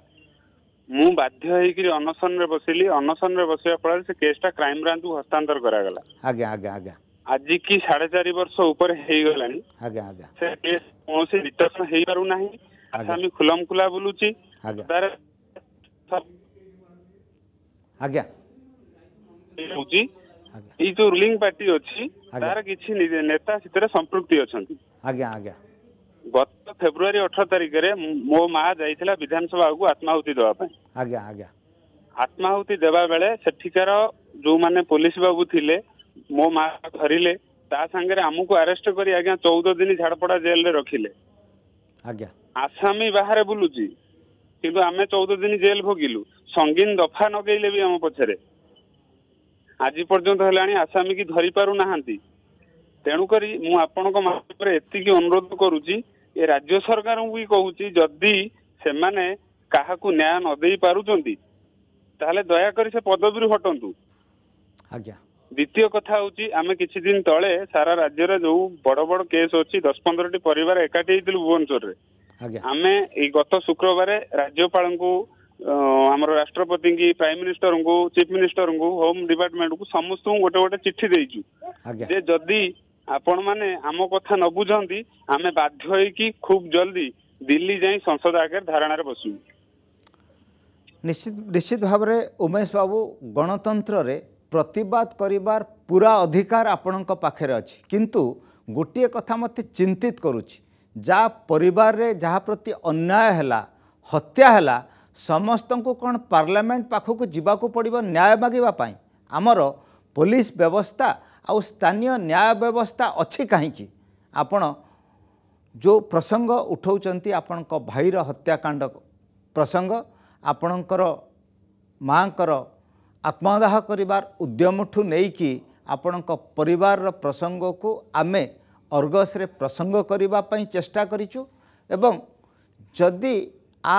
ମୁଁ ବାଧ୍ୟ ହେଇକିରି ଅନଶନରେ ବସିଲି ଅନଶନରେ ବସିବା ଫଳରେ ସେ କେସ୍ଟା କ୍ରାଇମ ବ୍ରାଞ୍ଚକୁ ହସ୍ତାନ୍ତର କରାଗଲା ଆଜ୍ଞା ଆଜ୍ଞା ଆଜ୍ଞା ଆଜି କି ସାଢେ ଚାରି ବର୍ଷ ଉପରେ ହେଇଗଲାଣି ଆଜ୍ଞା ଆଜ୍ଞା ସେ କେସ୍ କୌଣସି ରିଟର୍ନ ହେଇପାରୁନାହିଁ ଆସାମୀ ଖୁଲମ ଖୁଲା ବୁଲୁଛି ତାର ସେଠିକାର ଯୋଉମାନେ ପୋଲିସ ବାବୁ ଥିଲେ ମୋ ମା ଧରିଲେ ତା ସାଙ୍ଗରେ ଆମକୁ ଆରେଷ୍ଟ କରି ଆଜ୍ଞା ଚଉଦ ଦିନ ରଖିଲେ ଆସାମୀ ବାହାରେ ବୁଲୁଛି କିନ୍ତୁ ଆମେ ଚଉଦ ଦିନ ଜେଲ ଭୋଗିଲୁ ସଙ୍ଗୀନ ଦଫା ନଗେଇଲେ ବି ଆମ ପଛରେ ଆଜି ପର୍ଯ୍ୟନ୍ତ ହେଲାଣି ଆସାମୀ କି ଧରି ପାରୁନାହାନ୍ତି ତେଣୁକରି ମୁଁ ଆପଣଙ୍କ ମାଧ୍ୟମରେ ଏତିକି ଅନୁରୋଧ କରୁଛି ଏ ରାଜ୍ୟ ସରକାରଙ୍କୁ ବି କହୁଛି ଯଦି ସେମାନେ କାହାକୁ ନ୍ୟାୟ ନ ଦେଇ ପାରୁଛନ୍ତି ତାହେଲେ ଦୟାକରି ସେ ପଦବୀରୁ ହଟନ୍ତୁ ଆଜ୍ଞା ଦ୍ୱିତୀୟ କଥା ହଉଛି ଆମେ କିଛି ଦିନ ତଳେ ସାରା ରାଜ୍ୟରେ ଯୋଉ ବଡ ବଡ କେସ୍ ଅଛି ଦଶ ପନ୍ଦରଟି ପରିବାର ଏକାଠି ହେଇଥିଲୁ ଭୁବନେଶ୍ୱରରେ ଆମେ ଏଇ ଗତ ଶୁକ୍ରବାର ରାଜ୍ୟପାଳଙ୍କୁ ଆମର ରାଷ୍ଟ୍ରପତିଙ୍କୁ ପ୍ରାଇମ୍ ମିନିଷ୍ଟରଙ୍କୁ ଚିଫ୍ ମିନିଷ୍ଟରଙ୍କୁ ହୋମ୍ ଡିପାର୍ଟମେଣ୍ଟକୁ ସମସ୍ତଙ୍କୁ ଗୋଟେ ଗୋଟେ ଚିଠି ଦେଇଛୁ ଯେ ଯଦି ଆପଣମାନେ ଆମ କଥା ନ ବୁଝନ୍ତି ଆମେ ବାଧ୍ୟ ହେଇକି ଖୁବ୍ ଜଲ୍ଦି ଦିଲ୍ଲୀ ଯାଇ ସଂସଦ ଆଗରେ ଧାରଣାରେ ବସିବୁ ନିଶ୍ଚିତ ନିଶ୍ଚିତ ଭାବରେ ଉମେଶ ବାବୁ ଗଣତନ୍ତ୍ରରେ ପ୍ରତିବାଦ କରିବାର ପୁରା ଅଧିକାର ଆପଣଙ୍କ ପାଖରେ ଅଛି କିନ୍ତୁ ଗୋଟିଏ କଥା ମୋତେ ଚିନ୍ତିତ କରୁଛି ଯାହା ପରିବାରରେ ଯାହା ପ୍ରତି ଅନ୍ୟାୟ ହେଲା ହତ୍ୟା ହେଲା ସମସ୍ତଙ୍କୁ କ'ଣ ପାର୍ଲାମେଣ୍ଟ ପାଖକୁ ଯିବାକୁ ପଡ଼ିବ ନ୍ୟାୟ ମାଗିବା ପାଇଁ ଆମର ପୋଲିସ ବ୍ୟବସ୍ଥା ଆଉ ସ୍ଥାନୀୟ ନ୍ୟାୟ ବ୍ୟବସ୍ଥା ଅଛି କାହିଁକି ଆପଣ ଯେଉଁ ପ୍ରସଙ୍ଗ ଉଠାଉଛନ୍ତି ଆପଣଙ୍କ ଭାଇର ହତ୍ୟାକାଣ୍ଡ ପ୍ରସଙ୍ଗ ଆପଣଙ୍କର ମାଆଙ୍କର ଆତ୍ମଦାହ କରିବାର ଉଦ୍ୟମଠୁ ନେଇକି ଆପଣଙ୍କ ପରିବାରର ପ୍ରସଙ୍ଗକୁ ଆମେ ଅର୍ଗସରେ ପ୍ରସଙ୍ଗ କରିବା ପାଇଁ ଚେଷ୍ଟା କରିଛୁ ଏବଂ ଯଦି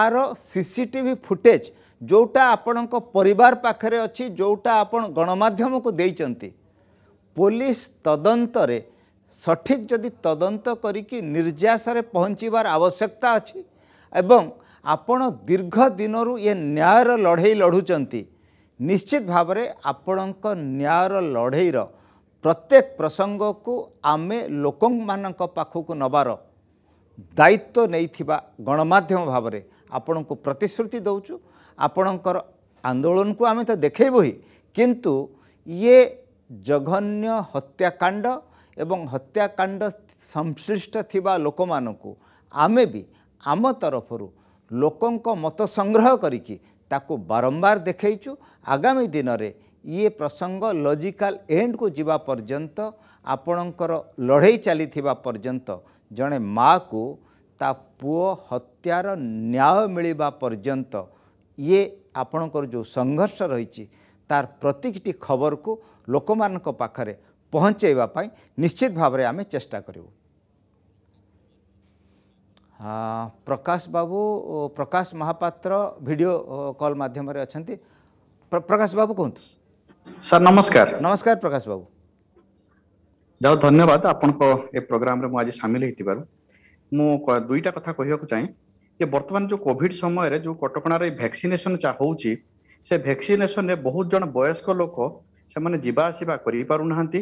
ଆର ସି ସି ଟିଭି ଫୁଟେଜ୍ ଯେଉଁଟା ଆପଣଙ୍କ ପରିବାର ପାଖରେ ଅଛି ଯେଉଁଟା ଆପଣ ଗଣମାଧ୍ୟମକୁ ଦେଇଛନ୍ତି ପୋଲିସ୍ ତଦନ୍ତରେ ସଠିକ୍ ଯଦି ତଦନ୍ତ କରିକି ନିର୍ଯାସରେ ପହଞ୍ଚିବାର ଆବଶ୍ୟକତା ଅଛି ଏବଂ ଆପଣ ଦୀର୍ଘ ଦିନରୁ ଏ ନ୍ୟାୟର ଲଢ଼େଇ ଲଢ଼ୁଛନ୍ତି ନିଶ୍ଚିତ ଭାବରେ ଆପଣଙ୍କ ନ୍ୟାୟର ଲଢ଼େଇର ପ୍ରତ୍ୟେକ ପ୍ରସଙ୍ଗକୁ ଆମେ ଲୋକମାନଙ୍କ ପାଖକୁ ନେବାର ଦାୟିତ୍ୱ ନେଇଥିବା ଗଣମାଧ୍ୟମ ଭାବରେ ଆପଣଙ୍କୁ ପ୍ରତିଶ୍ରୁତି ଦେଉଛୁ ଆପଣଙ୍କର ଆନ୍ଦୋଳନକୁ ଆମେ ତ ଦେଖେଇବୁ ହିଁ କିନ୍ତୁ ଇଏ ଜଘନ୍ୟ ହତ୍ୟାକାଣ୍ଡ ଏବଂ ହତ୍ୟାକାଣ୍ଡ ସଂଶ୍ଲିଷ୍ଟ ଥିବା ଲୋକମାନଙ୍କୁ ଆମେ ବି ଆମ ତରଫରୁ ଲୋକଙ୍କ ମତ ସଂଗ୍ରହ କରିକି ତାକୁ ବାରମ୍ବାର ଦେଖେଇଛୁ ଆଗାମୀ ଦିନରେ ଇଏ ପ୍ରସଙ୍ଗ ଲଜିକାଲ ଏଣ୍ଡକୁ ଯିବା ପର୍ଯ୍ୟନ୍ତ ଆପଣଙ୍କର ଲଢ଼େଇ ଚାଲିଥିବା ପର୍ଯ୍ୟନ୍ତ ଜଣେ ମାଆକୁ ତା ପୁଅ ହତ୍ୟାର ନ୍ୟାୟ ମିଳିବା ପର୍ଯ୍ୟନ୍ତ ଇଏ ଆପଣଙ୍କର ଯେଉଁ ସଂଘର୍ଷ ରହିଛି ତାର ପ୍ରତ୍ୟେକଟି ଖବରକୁ ଲୋକମାନଙ୍କ ପାଖରେ ପହଞ୍ଚାଇବା ପାଇଁ ନିଶ୍ଚିତ ଭାବରେ ଆମେ ଚେଷ୍ଟା କରିବୁ ପ୍ରକାଶ ବାବୁ ପ୍ରକାଶ ମହାପାତ୍ର ଭିଡ଼ିଓ କଲ୍ ମାଧ୍ୟମରେ ଅଛନ୍ତି ପ୍ରକାଶ ବାବୁ କୁହନ୍ତୁ ସାର୍ ନମସ୍କାର ନମସ୍କାର ପ୍ରକାଶ ବାବୁ ଯାହା ଧନ୍ୟବାଦ ଆପଣଙ୍କ ଏ ପ୍ରୋଗ୍ରାମରେ ମୁଁ ଆଜି ସାମିଲ ହେଇଥିବାରୁ ମୁଁ ଦୁଇଟା କଥା କହିବାକୁ ଚାହେଁ ଯେ ବର୍ତ୍ତମାନ ଯେଉଁ କୋଭିଡ ସମୟରେ ଯେଉଁ କଟକଣାରେ ଭ୍ୟାକ୍ସିନେସନ ଯାହା ହେଉଛି ସେ ଭ୍ୟାକ୍ସିନେସନରେ ବହୁତ ଜଣ ବୟସ୍କ ଲୋକ ସେମାନେ ଯିବା ଆସିବା କରିପାରୁନାହାନ୍ତି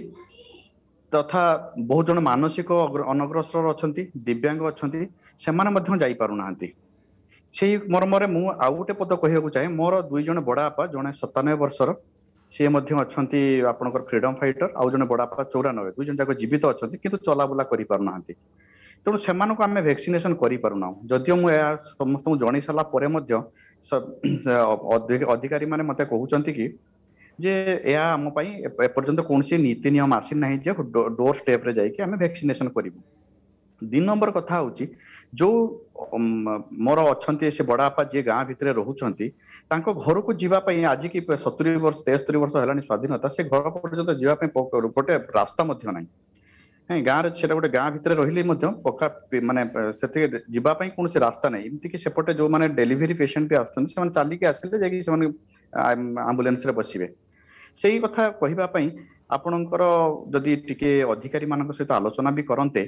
ତଥା ବହୁତ ଜଣ ମାନସିକ ଅନଗ୍ରସର ଅଛନ୍ତି ଦିବ୍ୟାଙ୍ଗ ଅଛନ୍ତି ସେମାନେ ମଧ୍ୟ ଯାଇପାରୁନାହାନ୍ତି ସେଇ ମର୍ମରେ ମୁଁ ଆଉ ଗୋଟେ ପଦ କହିବାକୁ ଚାହେଁ ମୋର ଦୁଇ ଜଣ ବଡ଼ ବାପା ଜଣେ ସତାନବେ ବର୍ଷର ସିଏ ମଧ୍ୟ ଅଛନ୍ତି ଆପଣଙ୍କର ଫ୍ରିଡମ ଫାଇଟର ଆଉ ଜଣେ ବଡ଼ବାପା ଚଉରାନବେ ଦୁଇ ଜଣ ଯାକ ଜୀବିତ ଅଛନ୍ତି କିନ୍ତୁ ଚଲାବୁଲା କରିପାରୁନାହାନ୍ତି ତେଣୁ ସେମାନଙ୍କୁ ଆମେ ଭ୍ୟାକ୍ସିନେସନ କରିପାରୁନାହୁଁ ଯଦିଓ ମୁଁ ଏହା ସମସ୍ତଙ୍କୁ ଜଣେଇ ସାରିଲା ପରେ ମଧ୍ୟ ଅଧିକାରୀମାନେ ମୋତେ କହୁଛନ୍ତି କି ଯେ ଏହା ଆମ ପାଇଁ ଏପର୍ଯ୍ୟନ୍ତ କୌଣସି ନୀତି ନିୟମ ଆସିନାହିଁ ଯେ ଡୋର ଷ୍ଟେପ୍ରେ ଯାଇକି ଆମେ ଭ୍ୟାକ୍ସିନେସନ କରିବୁ ଦୁଇ ନମ୍ବର କଥା ହେଉଛି ଯୋଉ ମୋର ଅଛନ୍ତି ସେ ବଡ଼ ବାପା ଯିଏ ଗାଁ ଭିତରେ ରହୁଛନ୍ତି ତାଙ୍କ ଘରକୁ ଯିବା ପାଇଁ ଆଜିକି ସତୁରି ବର୍ଷ ତେସ୍ତରୀ ବର୍ଷ ହେଲାଣି ସ୍ୱାଧୀନତା ସେ ଘର ପର୍ଯ୍ୟନ୍ତ ଯିବା ପାଇଁ ଗୋଟେ ରାସ୍ତା ମଧ୍ୟ ନାହିଁ ନାଇଁ ଗାଁରେ ସେଟା ଗୋଟେ ଗାଁ ଭିତରେ ରହିଲେ ମଧ୍ୟ ପକ୍କା ମାନେ ସେତିକି ଯିବା ପାଇଁ କୌଣସି ରାସ୍ତା ନାହିଁ ଏମିତିକି ସେପଟେ ଯୋଉମାନେ ଡେଲିଭରି ପେସେଣ୍ଟ ବି ଆସୁଛନ୍ତି ସେମାନେ ଚାଲିକି ଆସିଲେ ଯାଇକି ସେମାନେ ଆମ୍ବୁଲାନ୍ସରେ ବସିବେ ସେଇ କଥା କହିବା ପାଇଁ ଆପଣଙ୍କର ଯଦି ଟିକେ ଅଧିକାରୀମାନଙ୍କ ସହିତ ଆଲୋଚନା ବି କରନ୍ତେ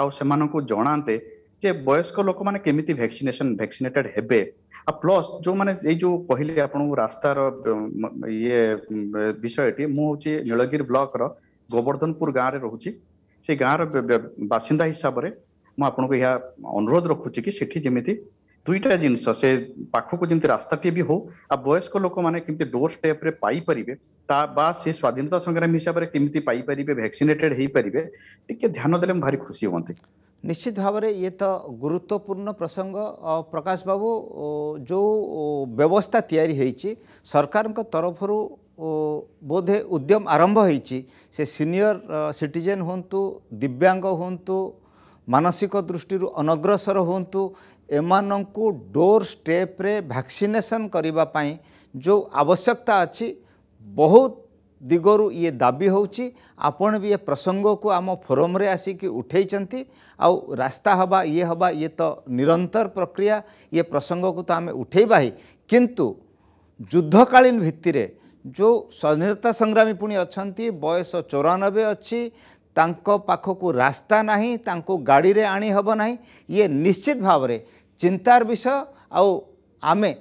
ଆଉ ସେମାନଙ୍କୁ ଜଣାନ୍ତେ जे वयस्क लोक माने केमिति वैक्सीनेशन वैक्सीनेटेड हेबे आ प्लस जो माने ए जो कहले आपन रास्ता रो ये विषय टी मु होची नीलगिर ब्लॉक रो गोवर्धनपुर गाँव रे रहूची से गाँव रो बासिंदा हिसाब रे मु आपन को या अनुरोध रखुची कि सेठी जेमिति दुईटा जिनस से पाख को जेमिति रास्ता टी भी हो आ वयस्क लोक माने केमिति डोर स्टेप रे पाई परिबे ता बा से स्वाधीनता संग्राम हिसाब रे केमिति पाई परिबे वैक्सीनेटेड हेई परिबे टिके ध्यान देले भारी खुशी होंती ନିଶ୍ଚିତ ଭାବରେ ଇଏ ତ ଗୁରୁତ୍ୱପୂର୍ଣ୍ଣ ପ୍ରସଙ୍ଗ ପ୍ରକାଶ ବାବୁ ଯେଉଁ ବ୍ୟବସ୍ଥା ତିଆରି ହେଇଛି ସରକାରଙ୍କ ତରଫରୁ ବୋଧେ ଉଦ୍ୟମ ଆରମ୍ଭ ହେଇଛି ସେ ସିନିୟର ସିଟିଜେନ୍ ହୁଅନ୍ତୁ ଦିବ୍ୟାଙ୍ଗ ହୁଅନ୍ତୁ ମାନସିକ ଦୃଷ୍ଟିରୁ ଅନଗ୍ରସର ହୁଅନ୍ତୁ ଏମାନଙ୍କୁ ଡୋର୍ ଷ୍ଟେପ୍ରେ ଭ୍ୟାକ୍ସିନେସନ୍ କରିବା ପାଇଁ ଯେଉଁ ଆବଶ୍ୟକତା ଅଛି ବହୁତ ଦିଗରୁ ଇଏ ଦାବି ହେଉଛି ଆପଣ ବି ଏ ପ୍ରସଙ୍ଗକୁ ଆମ ଫୋରମରେ ଆସିକି ଉଠେଇଛନ୍ତି ଆଉ ରାସ୍ତା ହେବା ଇଏ ହେବା ଇଏ ତ ନିରନ୍ତର ପ୍ରକ୍ରିୟା ଇଏ ପ୍ରସଙ୍ଗକୁ ତ ଆମେ ଉଠେଇବା ହିଁ କିନ୍ତୁ ଯୁଦ୍ଧକାଳୀନ ଭିତ୍ତିରେ ଯେଉଁ ସ୍ୱାଧୀନତା ସଂଗ୍ରାମୀ ପୁଣି ଅଛନ୍ତି ବୟସ ଚଉରାନବେ ଅଛି ତାଙ୍କ ପାଖକୁ ରାସ୍ତା ନାହିଁ ତାଙ୍କୁ ଗାଡ଼ିରେ ଆଣି ହେବ ନାହିଁ ଇଏ ନିଶ୍ଚିତ ଭାବରେ ଚିନ୍ତାର ବିଷୟ ଆଉ ଆମେ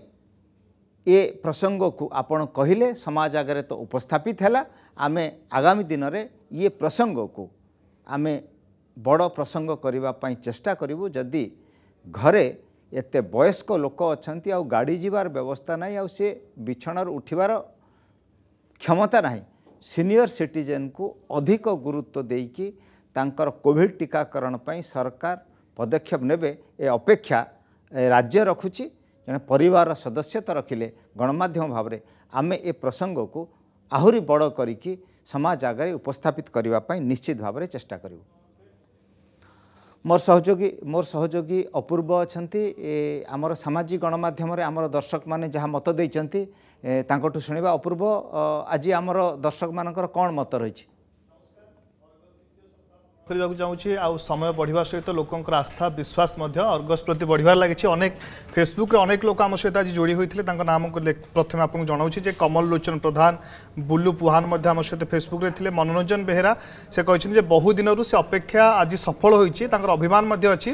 ଏ ପ୍ରସଙ୍ଗକୁ ଆପଣ କହିଲେ ସମାଜ ଆଗରେ ତ ଉପସ୍ଥାପିତ ହେଲା ଆମେ ଆଗାମୀ ଦିନରେ ଇଏ ପ୍ରସଙ୍ଗକୁ ଆମେ ବଡ଼ ପ୍ରସଙ୍ଗ କରିବା ପାଇଁ ଚେଷ୍ଟା କରିବୁ ଯଦି ଘରେ ଏତେ ବୟସ୍କ ଲୋକ ଅଛନ୍ତି ଆଉ ଗାଡ଼ି ଯିବାର ବ୍ୟବସ୍ଥା ନାହିଁ ଆଉ ସେ ବିଛଣାରୁ ଉଠିବାର କ୍ଷମତା ନାହିଁ ସିନିୟର ସିଟିଜେନ୍କୁ ଅଧିକ ଗୁରୁତ୍ୱ ଦେଇକି ତାଙ୍କର କୋଭିଡ଼ ଟିକାକରଣ ପାଇଁ ସରକାର ପଦକ୍ଷେପ ନେବେ ଏ ଅପେକ୍ଷା ରାଜ୍ୟ ରଖୁଛି ଜଣେ ପରିବାରର ସଦସ୍ୟତା ରଖିଲେ ଗଣମାଧ୍ୟମ ଭାବରେ ଆମେ ଏ ପ୍ରସଙ୍ଗକୁ ଆହୁରି ବଡ଼ କରିକି ସମାଜ ଆଗରେ ଉପସ୍ଥାପିତ କରିବା ପାଇଁ ନିଶ୍ଚିତ ଭାବରେ ଚେଷ୍ଟା କରିବୁ ମୋର ସହଯୋଗୀ ମୋର ସହଯୋଗୀ ଅପୂର୍ବ ଅଛନ୍ତି ଆମର ସାମାଜିକ ଗଣମାଧ୍ୟମରେ ଆମର ଦର୍ଶକମାନେ ଯାହା ମତ ଦେଇଛନ୍ତି ତାଙ୍କଠୁ ଶୁଣିବା ଅପୂର୍ବ ଆଜି ଆମର ଦର୍ଶକମାନଙ୍କର କ'ଣ ମତ ରହିଛି କରିବାକୁ ଚାହୁଁଛି ଆଉ ସମୟ ବଢ଼ିବା ସହିତ ଲୋକଙ୍କର ଆସ୍ଥା ବିଶ୍ୱାସ ମଧ୍ୟ ଅର୍ଗସ୍ ପ୍ରତି ବଢ଼ିବାରେ ଲାଗିଛି ଅନେକ ଫେସବୁକ୍ରେ ଅନେକ ଲୋକ ଆମ ସହିତ ଆଜି ଯୋଡ଼ି ହୋଇଥିଲେ ତାଙ୍କ ନାମ ପ୍ରଥମେ ଆପଣଙ୍କୁ ଜଣାଉଛି ଯେ କମଲ ଲୋଚନ ପ୍ରଧାନ ବୁଲୁ ପୁହାନ ମଧ୍ୟ ଆମ ସହିତ ଫେସବୁକ୍ରେ ଥିଲେ ମନୋରଞ୍ଜନ ବେହେରା ସେ କହିଛନ୍ତି ଯେ ବହୁ ଦିନରୁ ସେ ଅପେକ୍ଷା ଆଜି ସଫଳ ହୋଇଛି ତାଙ୍କର ଅଭିମାନ ମଧ୍ୟ ଅଛି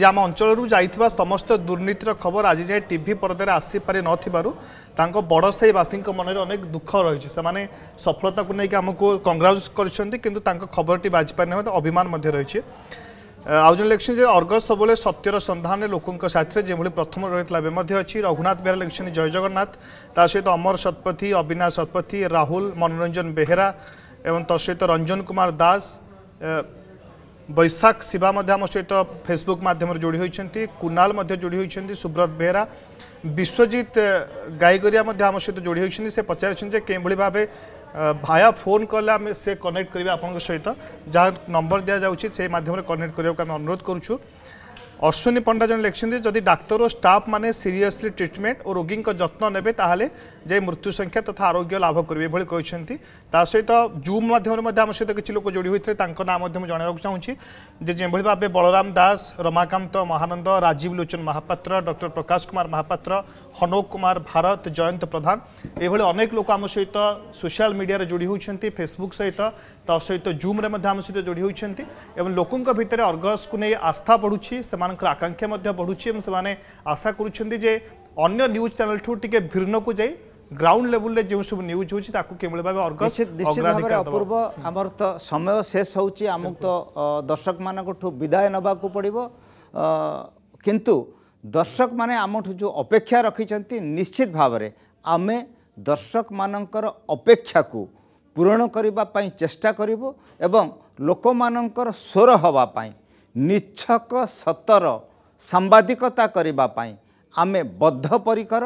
ଯେ ଆମ ଅଞ୍ଚଳରୁ ଯାଇଥିବା ସମସ୍ତ ଦୁର୍ନୀତିର ଖବର ଆଜି ଯାଏ ଟିଭି ପରଦାରେ ଆସିପାରି ନଥିବାରୁ ତାଙ୍କ ବଡ଼ସାହିବାସୀଙ୍କ ମନରେ ଅନେକ ଦୁଃଖ ରହିଛି ସେମାନେ ସଫଳତାକୁ ନେଇକି ଆମକୁ କଂଗ୍ରାଚୁଲେଟ୍ କରିଛନ୍ତି କିନ୍ତୁ ତାଙ୍କ ଖବରଟି ବାଜିପାରିନାହିଁ ଅଭିମାନ अभिमान रही आज जन लिखे जो अर्गस्त सब सत्यर सन्धान लोकों साथ प्रथम रही अच्छी रघुनाथ बेहरा लिखे जय जगन्नाथ ता सहित अमर शतपथी अविनाश शतपथी राहुल मनोरंजन बेहरा एवं तहत तो रंजन कुमार दास बैशाख शिवा आम सहित तो फेसबुक मध्यम जोड़ी होती कुनाल जोड़ी होती सुब्रत बेहरा विश्वजित गायगरिया सहित तो जोड़ी होती से पचारे कि भाव ভায়া ফোন কলে আমি সে কনেক্ট করবে আপনার সহ যা নম্বর দিয়া যাচ্ছে সেই মাধ্যমে কনেক্ট করা আমি অনুরোধ করছু অশ্বিনী পণ্ডা জন লিখিছেন যদি ডাক্তার ও স্টাফ মানে সিরিয়সলি ট্রিটমেন্ট ও রোগী যত্ন নেবে তাহলে যে মৃত্যু সংখ্যা তথা আরোগ্য লাভ করবে এভাবে কিন্তু তা সহিত জুম মাধ্যমে মধ্যে আমার সহ কিছু লোক যোড়ি হয়েছে তাঁর নাম জনাইব চাহুছি যে যেভাবে ভাবে বলরাম দাস রমাকান্ত মহানন্দ রাজীব লোচন মহাপাত্র ডক্টর প্রকাশ কুমার মহাপাত্র হনোক কুমার ভারত জয়ন্ত প্রধান এইভাবে অনেক লোক আমার সহ সোশিয়াল মিডিয়ার যোড়ি হয়েছেন ফেসবুক সহিত তা সহিত জুম্রে আমার সহ যোড়ি হয়েছেন এবং লোক ভিতরে অর্গসকে আস্থা বড়ুছি সে ମାନଙ୍କର ଆକାଂକ୍ଷା ମଧ୍ୟ ବଢ଼ୁଛି ଏବଂ ସେମାନେ ଆଶା କରୁଛନ୍ତି ଯେ ଅନ୍ୟ ନ୍ୟୁଜ୍ ଚ୍ୟାନେଲ୍ ଠୁ ଟିକେ ଭିନ୍ନକୁ ଯାଇ ଗ୍ରାଉଣ୍ଡ ଲେଭୁଲରେ ଯେଉଁ ସବୁ ନ୍ୟୁଜ୍ ହେଉଛି ତାକୁ କିଭଳି ଭାବେ ଅପୂର୍ବ ଆମର ତ ସମୟ ଶେଷ ହେଉଛି ଆମକୁ ତ ଦର୍ଶକମାନଙ୍କଠୁ ବିଦାୟ ନେବାକୁ ପଡ଼ିବ କିନ୍ତୁ ଦର୍ଶକମାନେ ଆମଠୁ ଯେଉଁ ଅପେକ୍ଷା ରଖିଛନ୍ତି ନିଶ୍ଚିତ ଭାବରେ ଆମେ ଦର୍ଶକମାନଙ୍କର ଅପେକ୍ଷାକୁ ପୂରଣ କରିବା ପାଇଁ ଚେଷ୍ଟା କରିବୁ ଏବଂ ଲୋକମାନଙ୍କର ସ୍ୱର ହେବା ପାଇଁ ନିଚ୍ଛକ ସତର ସାମ୍ବାଦିକତା କରିବା ପାଇଁ ଆମେ ବଦ୍ଧପରିକର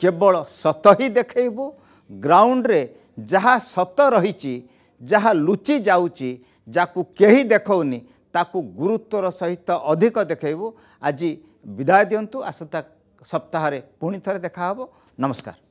କେବଳ ସତ ହିଁ ଦେଖାଇବୁ ଗ୍ରାଉଣ୍ଡରେ ଯାହା ସତ ରହିଛି ଯାହା ଲୁଚି ଯାଉଛି ଯାହାକୁ କେହି ଦେଖଉନି ତାକୁ ଗୁରୁତ୍ୱର ସହିତ ଅଧିକ ଦେଖାଇବୁ ଆଜି ବିଦାୟ ଦିଅନ୍ତୁ ଆସନ୍ତା ସପ୍ତାହରେ ପୁଣି ଥରେ ଦେଖା ନମସ୍କାର